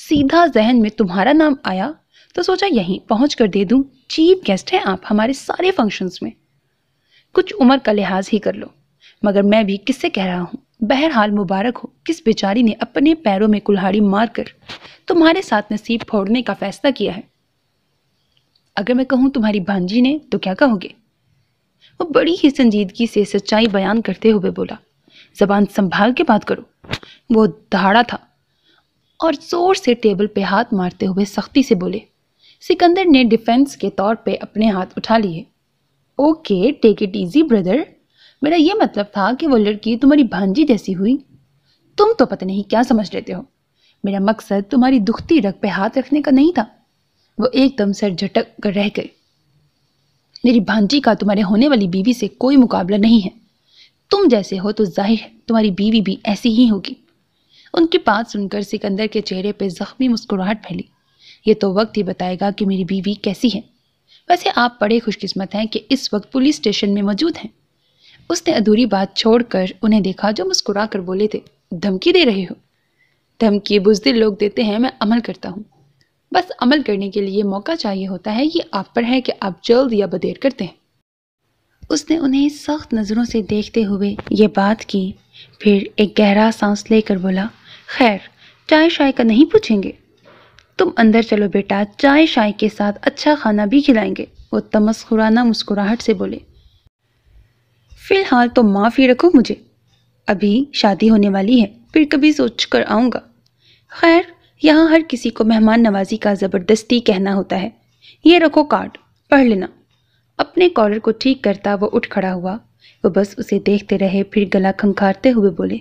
सीधा जहन में तुम्हारा नाम आया तो सोचा यहीं पहुंच कर दे दूं चीफ गेस्ट है आप हमारे सारे फंक्शंस में कुछ उम्र का लिहाज ही कर लो मगर मैं भी किससे कह रहा हूं बहरहाल मुबारक हो किस बेचारी ने अपने पैरों में कुल्हाड़ी मारकर तुम्हारे साथ नसीब फोड़ने का फैसला किया है अगर मैं कहूं तुम्हारी भांजी ने तो क्या कहोगे वो बड़ी ही संजीदगी से सच्चाई बयान करते हुए बोला जबान संभाल के बात करो वो दहाड़ा था और जोर से टेबल पे हाथ मारते हुए सख्ती से बोले सिकंदर ने डिफेंस के तौर पे अपने हाथ उठा लिए okay take it easy brother मेरा ये मतलब था कि वो लड़की तुम्हारी भांजी जैसी हुई तुम तो पता नहीं क्या समझ लेते हो मेरा मकसद तुम्हारी दुखती रग पे हाथ रखने का नहीं था वो एकदम सर झटक कर रह गई मेरी भांजी का तुम्हारे होने वाली बीवी से कोई मुकाबला नहीं है तुम जैसे हो तो जाहिर है तुम्हारी बीवी भी ऐसी ही होगी उनकी बात सुनकर सिकंदर के चेहरे पर जख्मी मुस्कुराहट फैली ये तो वक्त ही बताएगा कि मेरी बीवी कैसी है वैसे आप बड़े खुशकिस्मत हैं कि इस वक्त पुलिस स्टेशन में मौजूद हैं उसने अधूरी बात छोड़कर उन्हें देखा जो मुस्कुरा कर बोले थे धमकी दे रहे हो धमकी बुजदिल लोग देते हैं मैं अमल करता हूँ बस अमल करने के लिए मौका चाहिए होता है ये आप पर है कि आप जल्द या बदेर करते हैं उसने उन्हें सख्त नज़रों से देखते हुए ये बात की फिर एक गहरा सांस लेकर बोला खैर चाय शाय का नहीं पूछेंगे तुम अंदर चलो बेटा चाय शाय के साथ अच्छा खाना भी खिलाएंगे वो तमस्कुराना मुस्कुराहट से बोले फिलहाल तो माफ़ी रखो मुझे अभी शादी होने वाली है फिर कभी सोच कर आऊँगा खैर यहाँ हर किसी को मेहमान नवाजी का ज़बरदस्ती कहना होता है ये रखो कार्ड पढ़ लेना अपने कॉलर को ठीक करता वो उठ खड़ा हुआ वो बस उसे देखते रहे फिर गला खंखारते हुए बोले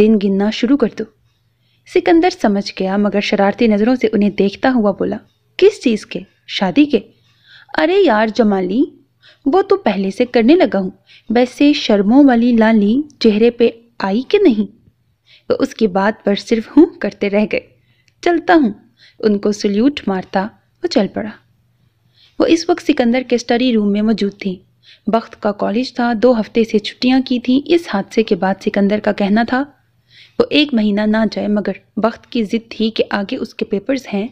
दिन गिनना शुरू कर दो सिकंदर समझ गया मगर शरारती नज़रों से उन्हें देखता हुआ बोला किस चीज़ के शादी के अरे यार जमाली वो तो पहले से करने लगा हूँ वैसे शर्मों वाली लाली चेहरे पे आई कि नहीं वह उसकी बात पर सिर्फ हूँ करते रह गए चलता हूँ उनको सल्यूट मारता वो चल पड़ा वो इस वक्त सिकंदर के स्टडी रूम में मौजूद थी बख्त का कॉलेज था दो हफ्ते से छुट्टियां की थी इस हादसे के बाद सिकंदर का कहना था वो एक महीना ना जाए मगर वक्त की जिद थी कि आगे उसके पेपर्स हैं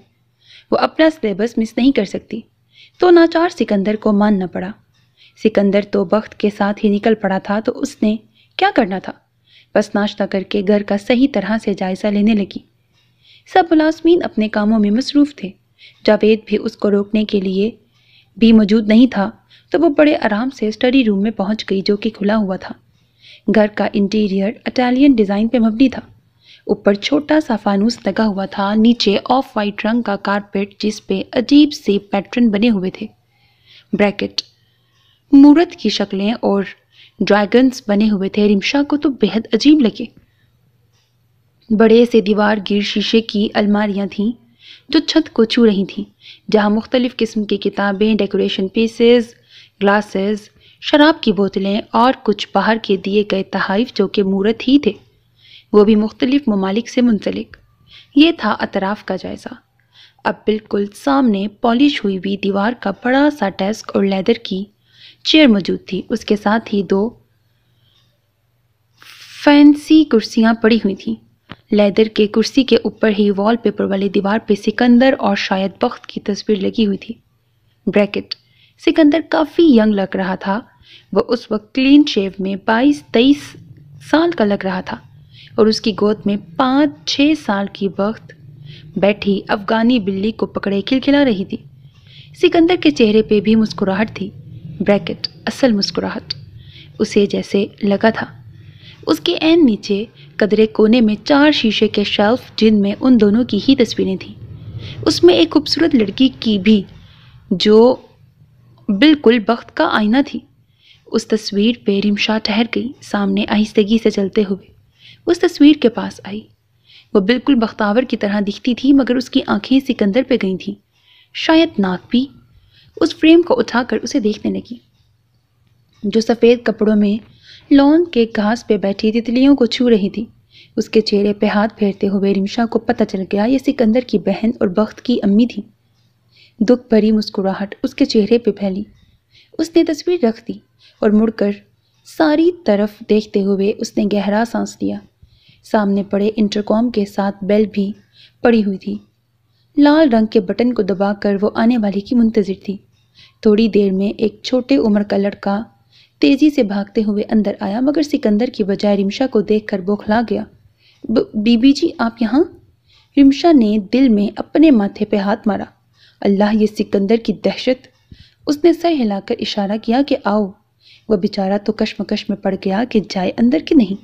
वो अपना सिलेबस मिस नहीं कर सकती तो नाचार सिकंदर को मानना पड़ा सिकंदर तो वक्त के साथ ही निकल पड़ा था तो उसने क्या करना था बस नाश्ता करके घर का सही तरह से जायज़ा लेने लगी सब मुलाजमीन अपने कामों में मसरूफ़ थे जावेद भी उसको रोकने के लिए भी मौजूद नहीं था तो वो बड़े आराम से स्टडी रूम में पहुंच गई जो कि खुला हुआ था घर का इंटीरियर इटालियन डिज़ाइन पे मबनी था ऊपर छोटा सा फानूस लगा हुआ था नीचे ऑफ वाइट रंग का कारपेट जिस पे अजीब से पैटर्न बने हुए थे ब्रैकेट मूर्त की शक्लें और ड्रैगन्स बने हुए थे रिमशा को तो बेहद अजीब लगे बड़े से दीवार गिर शीशे की अलमारियां थीं जो छत को छू रही थी जहाँ मुख्तलिफ़ किस्म की किताबें डेकोरेशन पीसेस ग्लासेस शराब की बोतलें और कुछ बाहर के दिए गए तहाइफ जो कि मूर्त ही थे वो भी मुख्तलिफ ममालिक से मुंसलिक ये था अतराफ़ का जायज़ा अब बिल्कुल सामने पॉलिश हुई हुई दीवार का बड़ा सा डेस्क और लेदर की चेयर मौजूद थी उसके साथ ही दो फैंसी कुर्सियाँ पड़ी हुई थीं लेदर के कुर्सी के ऊपर ही वॉलपेपर वाली दीवार पे सिकंदर और शायद बख्त की तस्वीर लगी हुई थी ब्रैकेट सिकंदर काफ़ी यंग लग रहा था वह उस वक्त क्लीन शेव में 22-23 साल का लग रहा था और उसकी गोद में पाँच छः साल की वक्त बैठी अफगानी बिल्ली को पकड़े खिलखिला रही थी सिकंदर के चेहरे पे भी मुस्कुराहट थी ब्रैकेट असल मुस्कुराहट उसे जैसे लगा था उसके एन नीचे कदरे कोने में चार शीशे के शेल्फ जिनमें उन दोनों की ही तस्वीरें थीं उसमें एक खूबसूरत लड़की की भी जो बिल्कुल वक्त का आईना थी उस तस्वीर पे रिमशा ठहर गई सामने आहिस्तगी से चलते हुए उस तस्वीर के पास आई वो बिल्कुल बख्तावर की तरह दिखती थी मगर उसकी आंखें सिकंदर पे गई थीं शायद नाक भी उस फ्रेम को उठाकर उसे देखने लगी जो सफ़ेद कपड़ों में लोन के घास पे बैठी तितलियों को छू रही थी उसके चेहरे पे हाथ फेरते हुए रिमशा को पता चल गया ये सिकंदर की बहन और बख्त की अम्मी थी दुख भरी मुस्कुराहट उसके चेहरे पे फैली उसने तस्वीर रख दी और मुड़कर सारी तरफ देखते हुए उसने गहरा सांस लिया सामने पड़े इंटरकॉम के साथ बेल भी पड़ी हुई थी लाल रंग के बटन को दबाकर वो आने वाली की मुंतज़र थी थोड़ी देर में एक छोटे उम्र का लड़का तेजी से भागते हुए अंदर आया मगर सिकंदर की बजाय रिमशा को देखकर बौखला गया बीबी जी आप यहाँ रिमशा ने दिल में अपने माथे पे हाथ मारा अल्लाह ये सिकंदर की दहशत उसने सर हिलाकर इशारा किया कि आओ वह बेचारा तो कश्मकश में पड़ गया कि जाए अंदर कि नहीं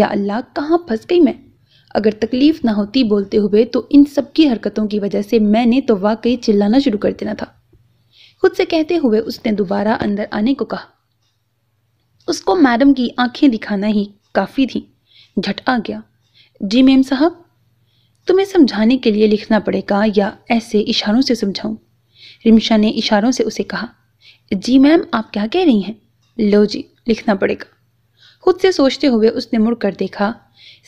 या अल्लाह कहाँ फंस गई मैं अगर तकलीफ़ ना होती बोलते हुए तो इन सब की हरकतों की वजह से मैंने तो वाकई चिल्लाना शुरू कर देना था खुद से कहते हुए उसने दोबारा अंदर आने को कहा उसको मैडम की आंखें दिखाना ही काफ़ी थी झट आ गया जी मैम साहब तुम्हें समझाने के लिए लिखना पड़ेगा या ऐसे इशारों से समझाऊं रिमशा ने इशारों से उसे कहा जी मैम आप क्या कह रही हैं लो जी लिखना पड़ेगा खुद से सोचते हुए उसने मुड़ कर देखा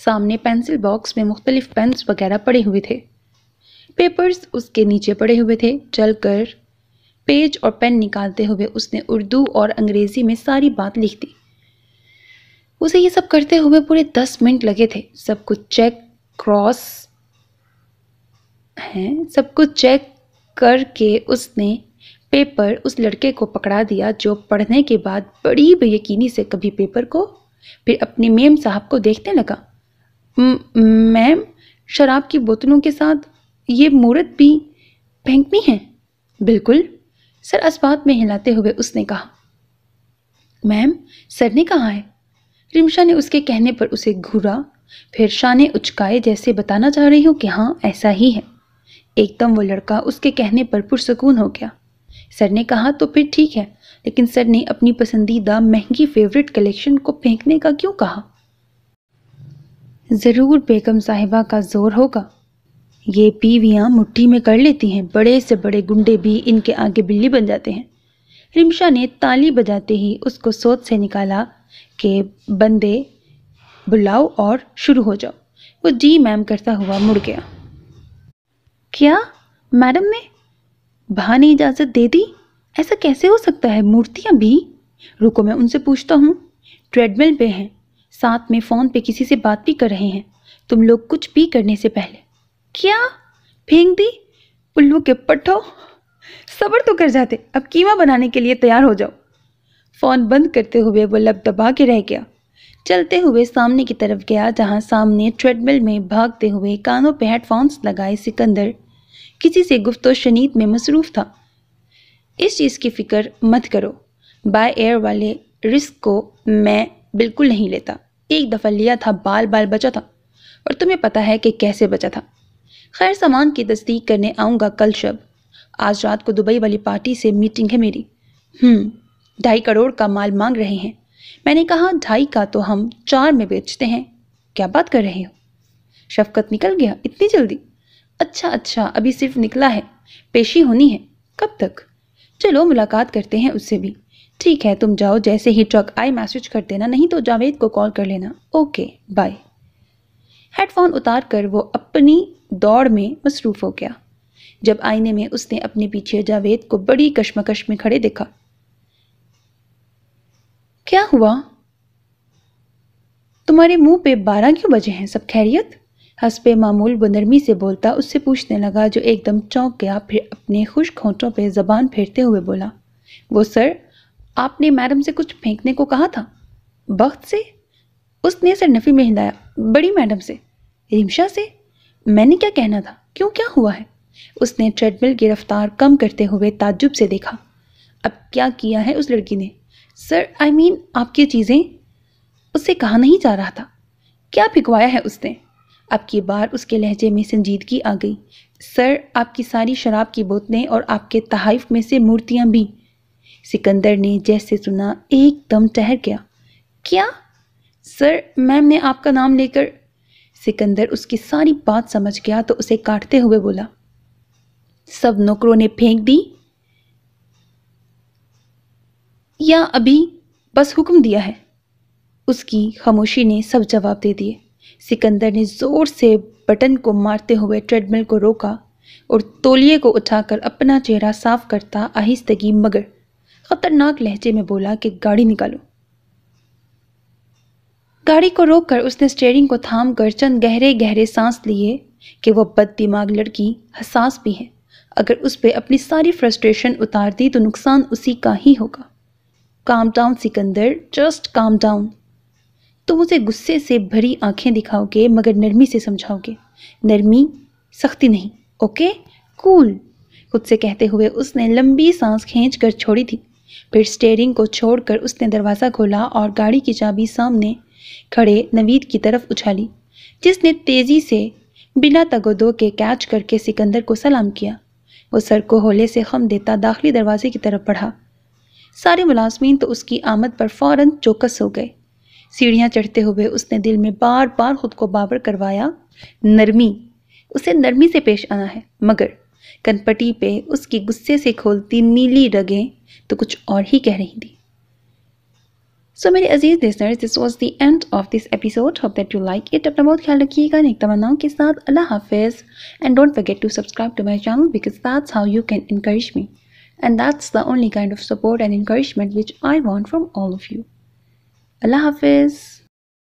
सामने पेंसिल बॉक्स में मुख्तलिफ पेन्स वगैरह पड़े हुए थे पेपर्स उसके नीचे पड़े हुए थे चल कर पेज और पेन निकालते हुए उसने उर्दू और अंग्रेज़ी में सारी बात लिख दी उसे ये सब करते हुए पूरे दस मिनट लगे थे सब कुछ चेक क्रॉस हैं सब कुछ चेक करके उसने पेपर उस लड़के को पकड़ा दिया जो पढ़ने के बाद बड़ी बेयकीनी से कभी पेपर को फिर अपने मेम साहब को देखने लगा मैम शराब की बोतलों के साथ ये मूर्त भी फेंकनी है बिल्कुल सर असबात में हिलाते हुए उसने कहा मैम सर ने कहा है रिमशा ने उसके कहने पर उसे घूरा फिर शाने उचकाए जैसे बताना चाह रही हूँ कि हाँ ऐसा ही है एकदम वो लड़का उसके कहने पर पुरसकून हो गया सर ने कहा तो फिर ठीक है लेकिन सर ने अपनी पसंदीदा महंगी फेवरेट कलेक्शन को फेंकने का क्यों कहा ज़रूर बेगम साहिबा का जोर होगा ये बीवियाँ मुट्ठी में कर लेती हैं बड़े से बड़े गुंडे भी इनके आगे बिल्ली बन जाते हैं रिमशा ने ताली बजाते ही उसको सोच से निकाला कि बंदे बुलाओ और शुरू हो जाओ वो जी मैम करता हुआ मुड़ गया क्या मैडम ने भा ने इजाज़त दे दी ऐसा कैसे हो सकता है मूर्तियाँ भी रुको मैं उनसे पूछता हूँ ट्रेडमिल पे हैं साथ में फ़ोन पे किसी से बात भी कर रहे हैं तुम लोग कुछ भी करने से पहले क्या फेंक दी उल्लू के पट्ठो सब्र तो कर जाते अब कीमा बनाने के लिए तैयार हो जाओ फ़ोन बंद करते हुए वो लब दबा के रह गया चलते हुए सामने की तरफ गया जहां सामने ट्रेडमिल में भागते हुए कानों पे हेडफोन्स लगाए सिकंदर किसी से गुफ्त शनीत में मसरूफ़ था इस चीज़ की फ़िक्र मत करो बाय एयर वाले रिस्क को मैं बिल्कुल नहीं लेता एक दफ़ा लिया था बाल बाल बचा था और तुम्हें पता है कि कैसे बचा था खैर सामान की तस्दीक करने आऊँगा कल शब आज रात को दुबई वाली पार्टी से मीटिंग है मेरी हम्म, ढाई करोड़ का माल मांग रहे हैं मैंने कहा ढाई का तो हम चार में बेचते हैं क्या बात कर रहे हो शफकत निकल गया इतनी जल्दी अच्छा अच्छा अभी सिर्फ निकला है पेशी होनी है कब तक चलो मुलाकात करते हैं उससे भी ठीक है तुम जाओ जैसे ही ट्रक आए मैसेज कर देना नहीं तो जावेद को कॉल कर लेना ओके बाय हेडफोन उतार कर वो अपनी दौड़ में मसरूफ़ हो गया जब आईने में उसने अपने पीछे जावेद को बड़ी कश्मकश में खड़े देखा क्या हुआ तुम्हारे मुंह पे बारह क्यों बजे हैं सब खैरियत हंसपे मामूल बुनर्मी से बोलता उससे पूछने लगा जो एकदम चौंक गया फिर अपने खुश खोटों पे जबान फेरते हुए बोला वो सर आपने मैडम से कुछ फेंकने को कहा था वक्त से उसने सर नफ़ी में हिलाया बड़ी मैडम से रिमशा से मैंने क्या कहना था क्यों क्या हुआ है उसने ट्रेडमिल की रफ्तार कम करते हुए ताजुब से देखा अब क्या किया है उस लड़की ने sir I I mean mean, आपकी चीज़ें उससे कहा नहीं जा रहा था क्या भिगवाया है उसने अब की बार उसके लहजे में संजीदगी आ गई सर आपकी सारी शराब की बोतलें और आपके तहाइफ में से मूर्तियाँ भी सिकंदर ने जैसे सुना एकदम ठहर गया क्या सर मैम ने आपका नाम लेकर सिकंदर उसकी सारी बात समझ गया तो उसे काटते हुए बोला सब नौकरों ने फेंक दी या अभी बस हुक्म दिया है उसकी खामोशी ने सब जवाब दे दिए सिकंदर ने ज़ोर से बटन को मारते हुए ट्रेडमिल को रोका और तोलिए को उठाकर अपना चेहरा साफ करता आहिस्तगी मगर ख़तरनाक लहजे में बोला कि गाड़ी निकालो गाड़ी को रोककर उसने स्टेयरिंग को थाम कर चंद गहरे गहरे सांस लिए कि वह बद दिमाग लड़की हसास भी है अगर उस पर अपनी सारी फ्रस्ट्रेशन उतार दी तो नुकसान उसी का ही होगा calm down Sikandar just calm down तुम उसे गुस्से से भरी आंखें दिखाओगे मगर नरमी से समझाओगे नरमी सख्ती नहीं ओके कूल खुद से कहते हुए उसने लंबी सांस खींच कर छोड़ी थी फिर स्टेयरिंग को छोड़कर उसने दरवाज़ा खोला और गाड़ी की चाबी सामने खड़े नवीद की तरफ उछाली जिसने तेजी से बिना तगोदो के कैच करके सिकंदर को सलाम किया वो सर को होले से खम देता दाखिली दरवाजे की तरफ बढ़ा सारे मुलाजमीन तो उसकी आमद पर फौरन चौकस हो गए सीढ़ियाँ चढ़ते हुए उसने दिल में बार बार खुद को बावर करवाया नरमी उसे नरमी से पेश आना है मगर कनपटी पे उसकी गुस्से से खोलती नीली रगें तो कुछ और ही कह रही थी So, my Aziz listeners, this was the end of this episode. Hope that you like it. Allah Hafiz. And don't forget to subscribe to my channel because that's how you can encourage me. And that's the only kind of support and encouragement which I want from all of you. Allah Hafiz.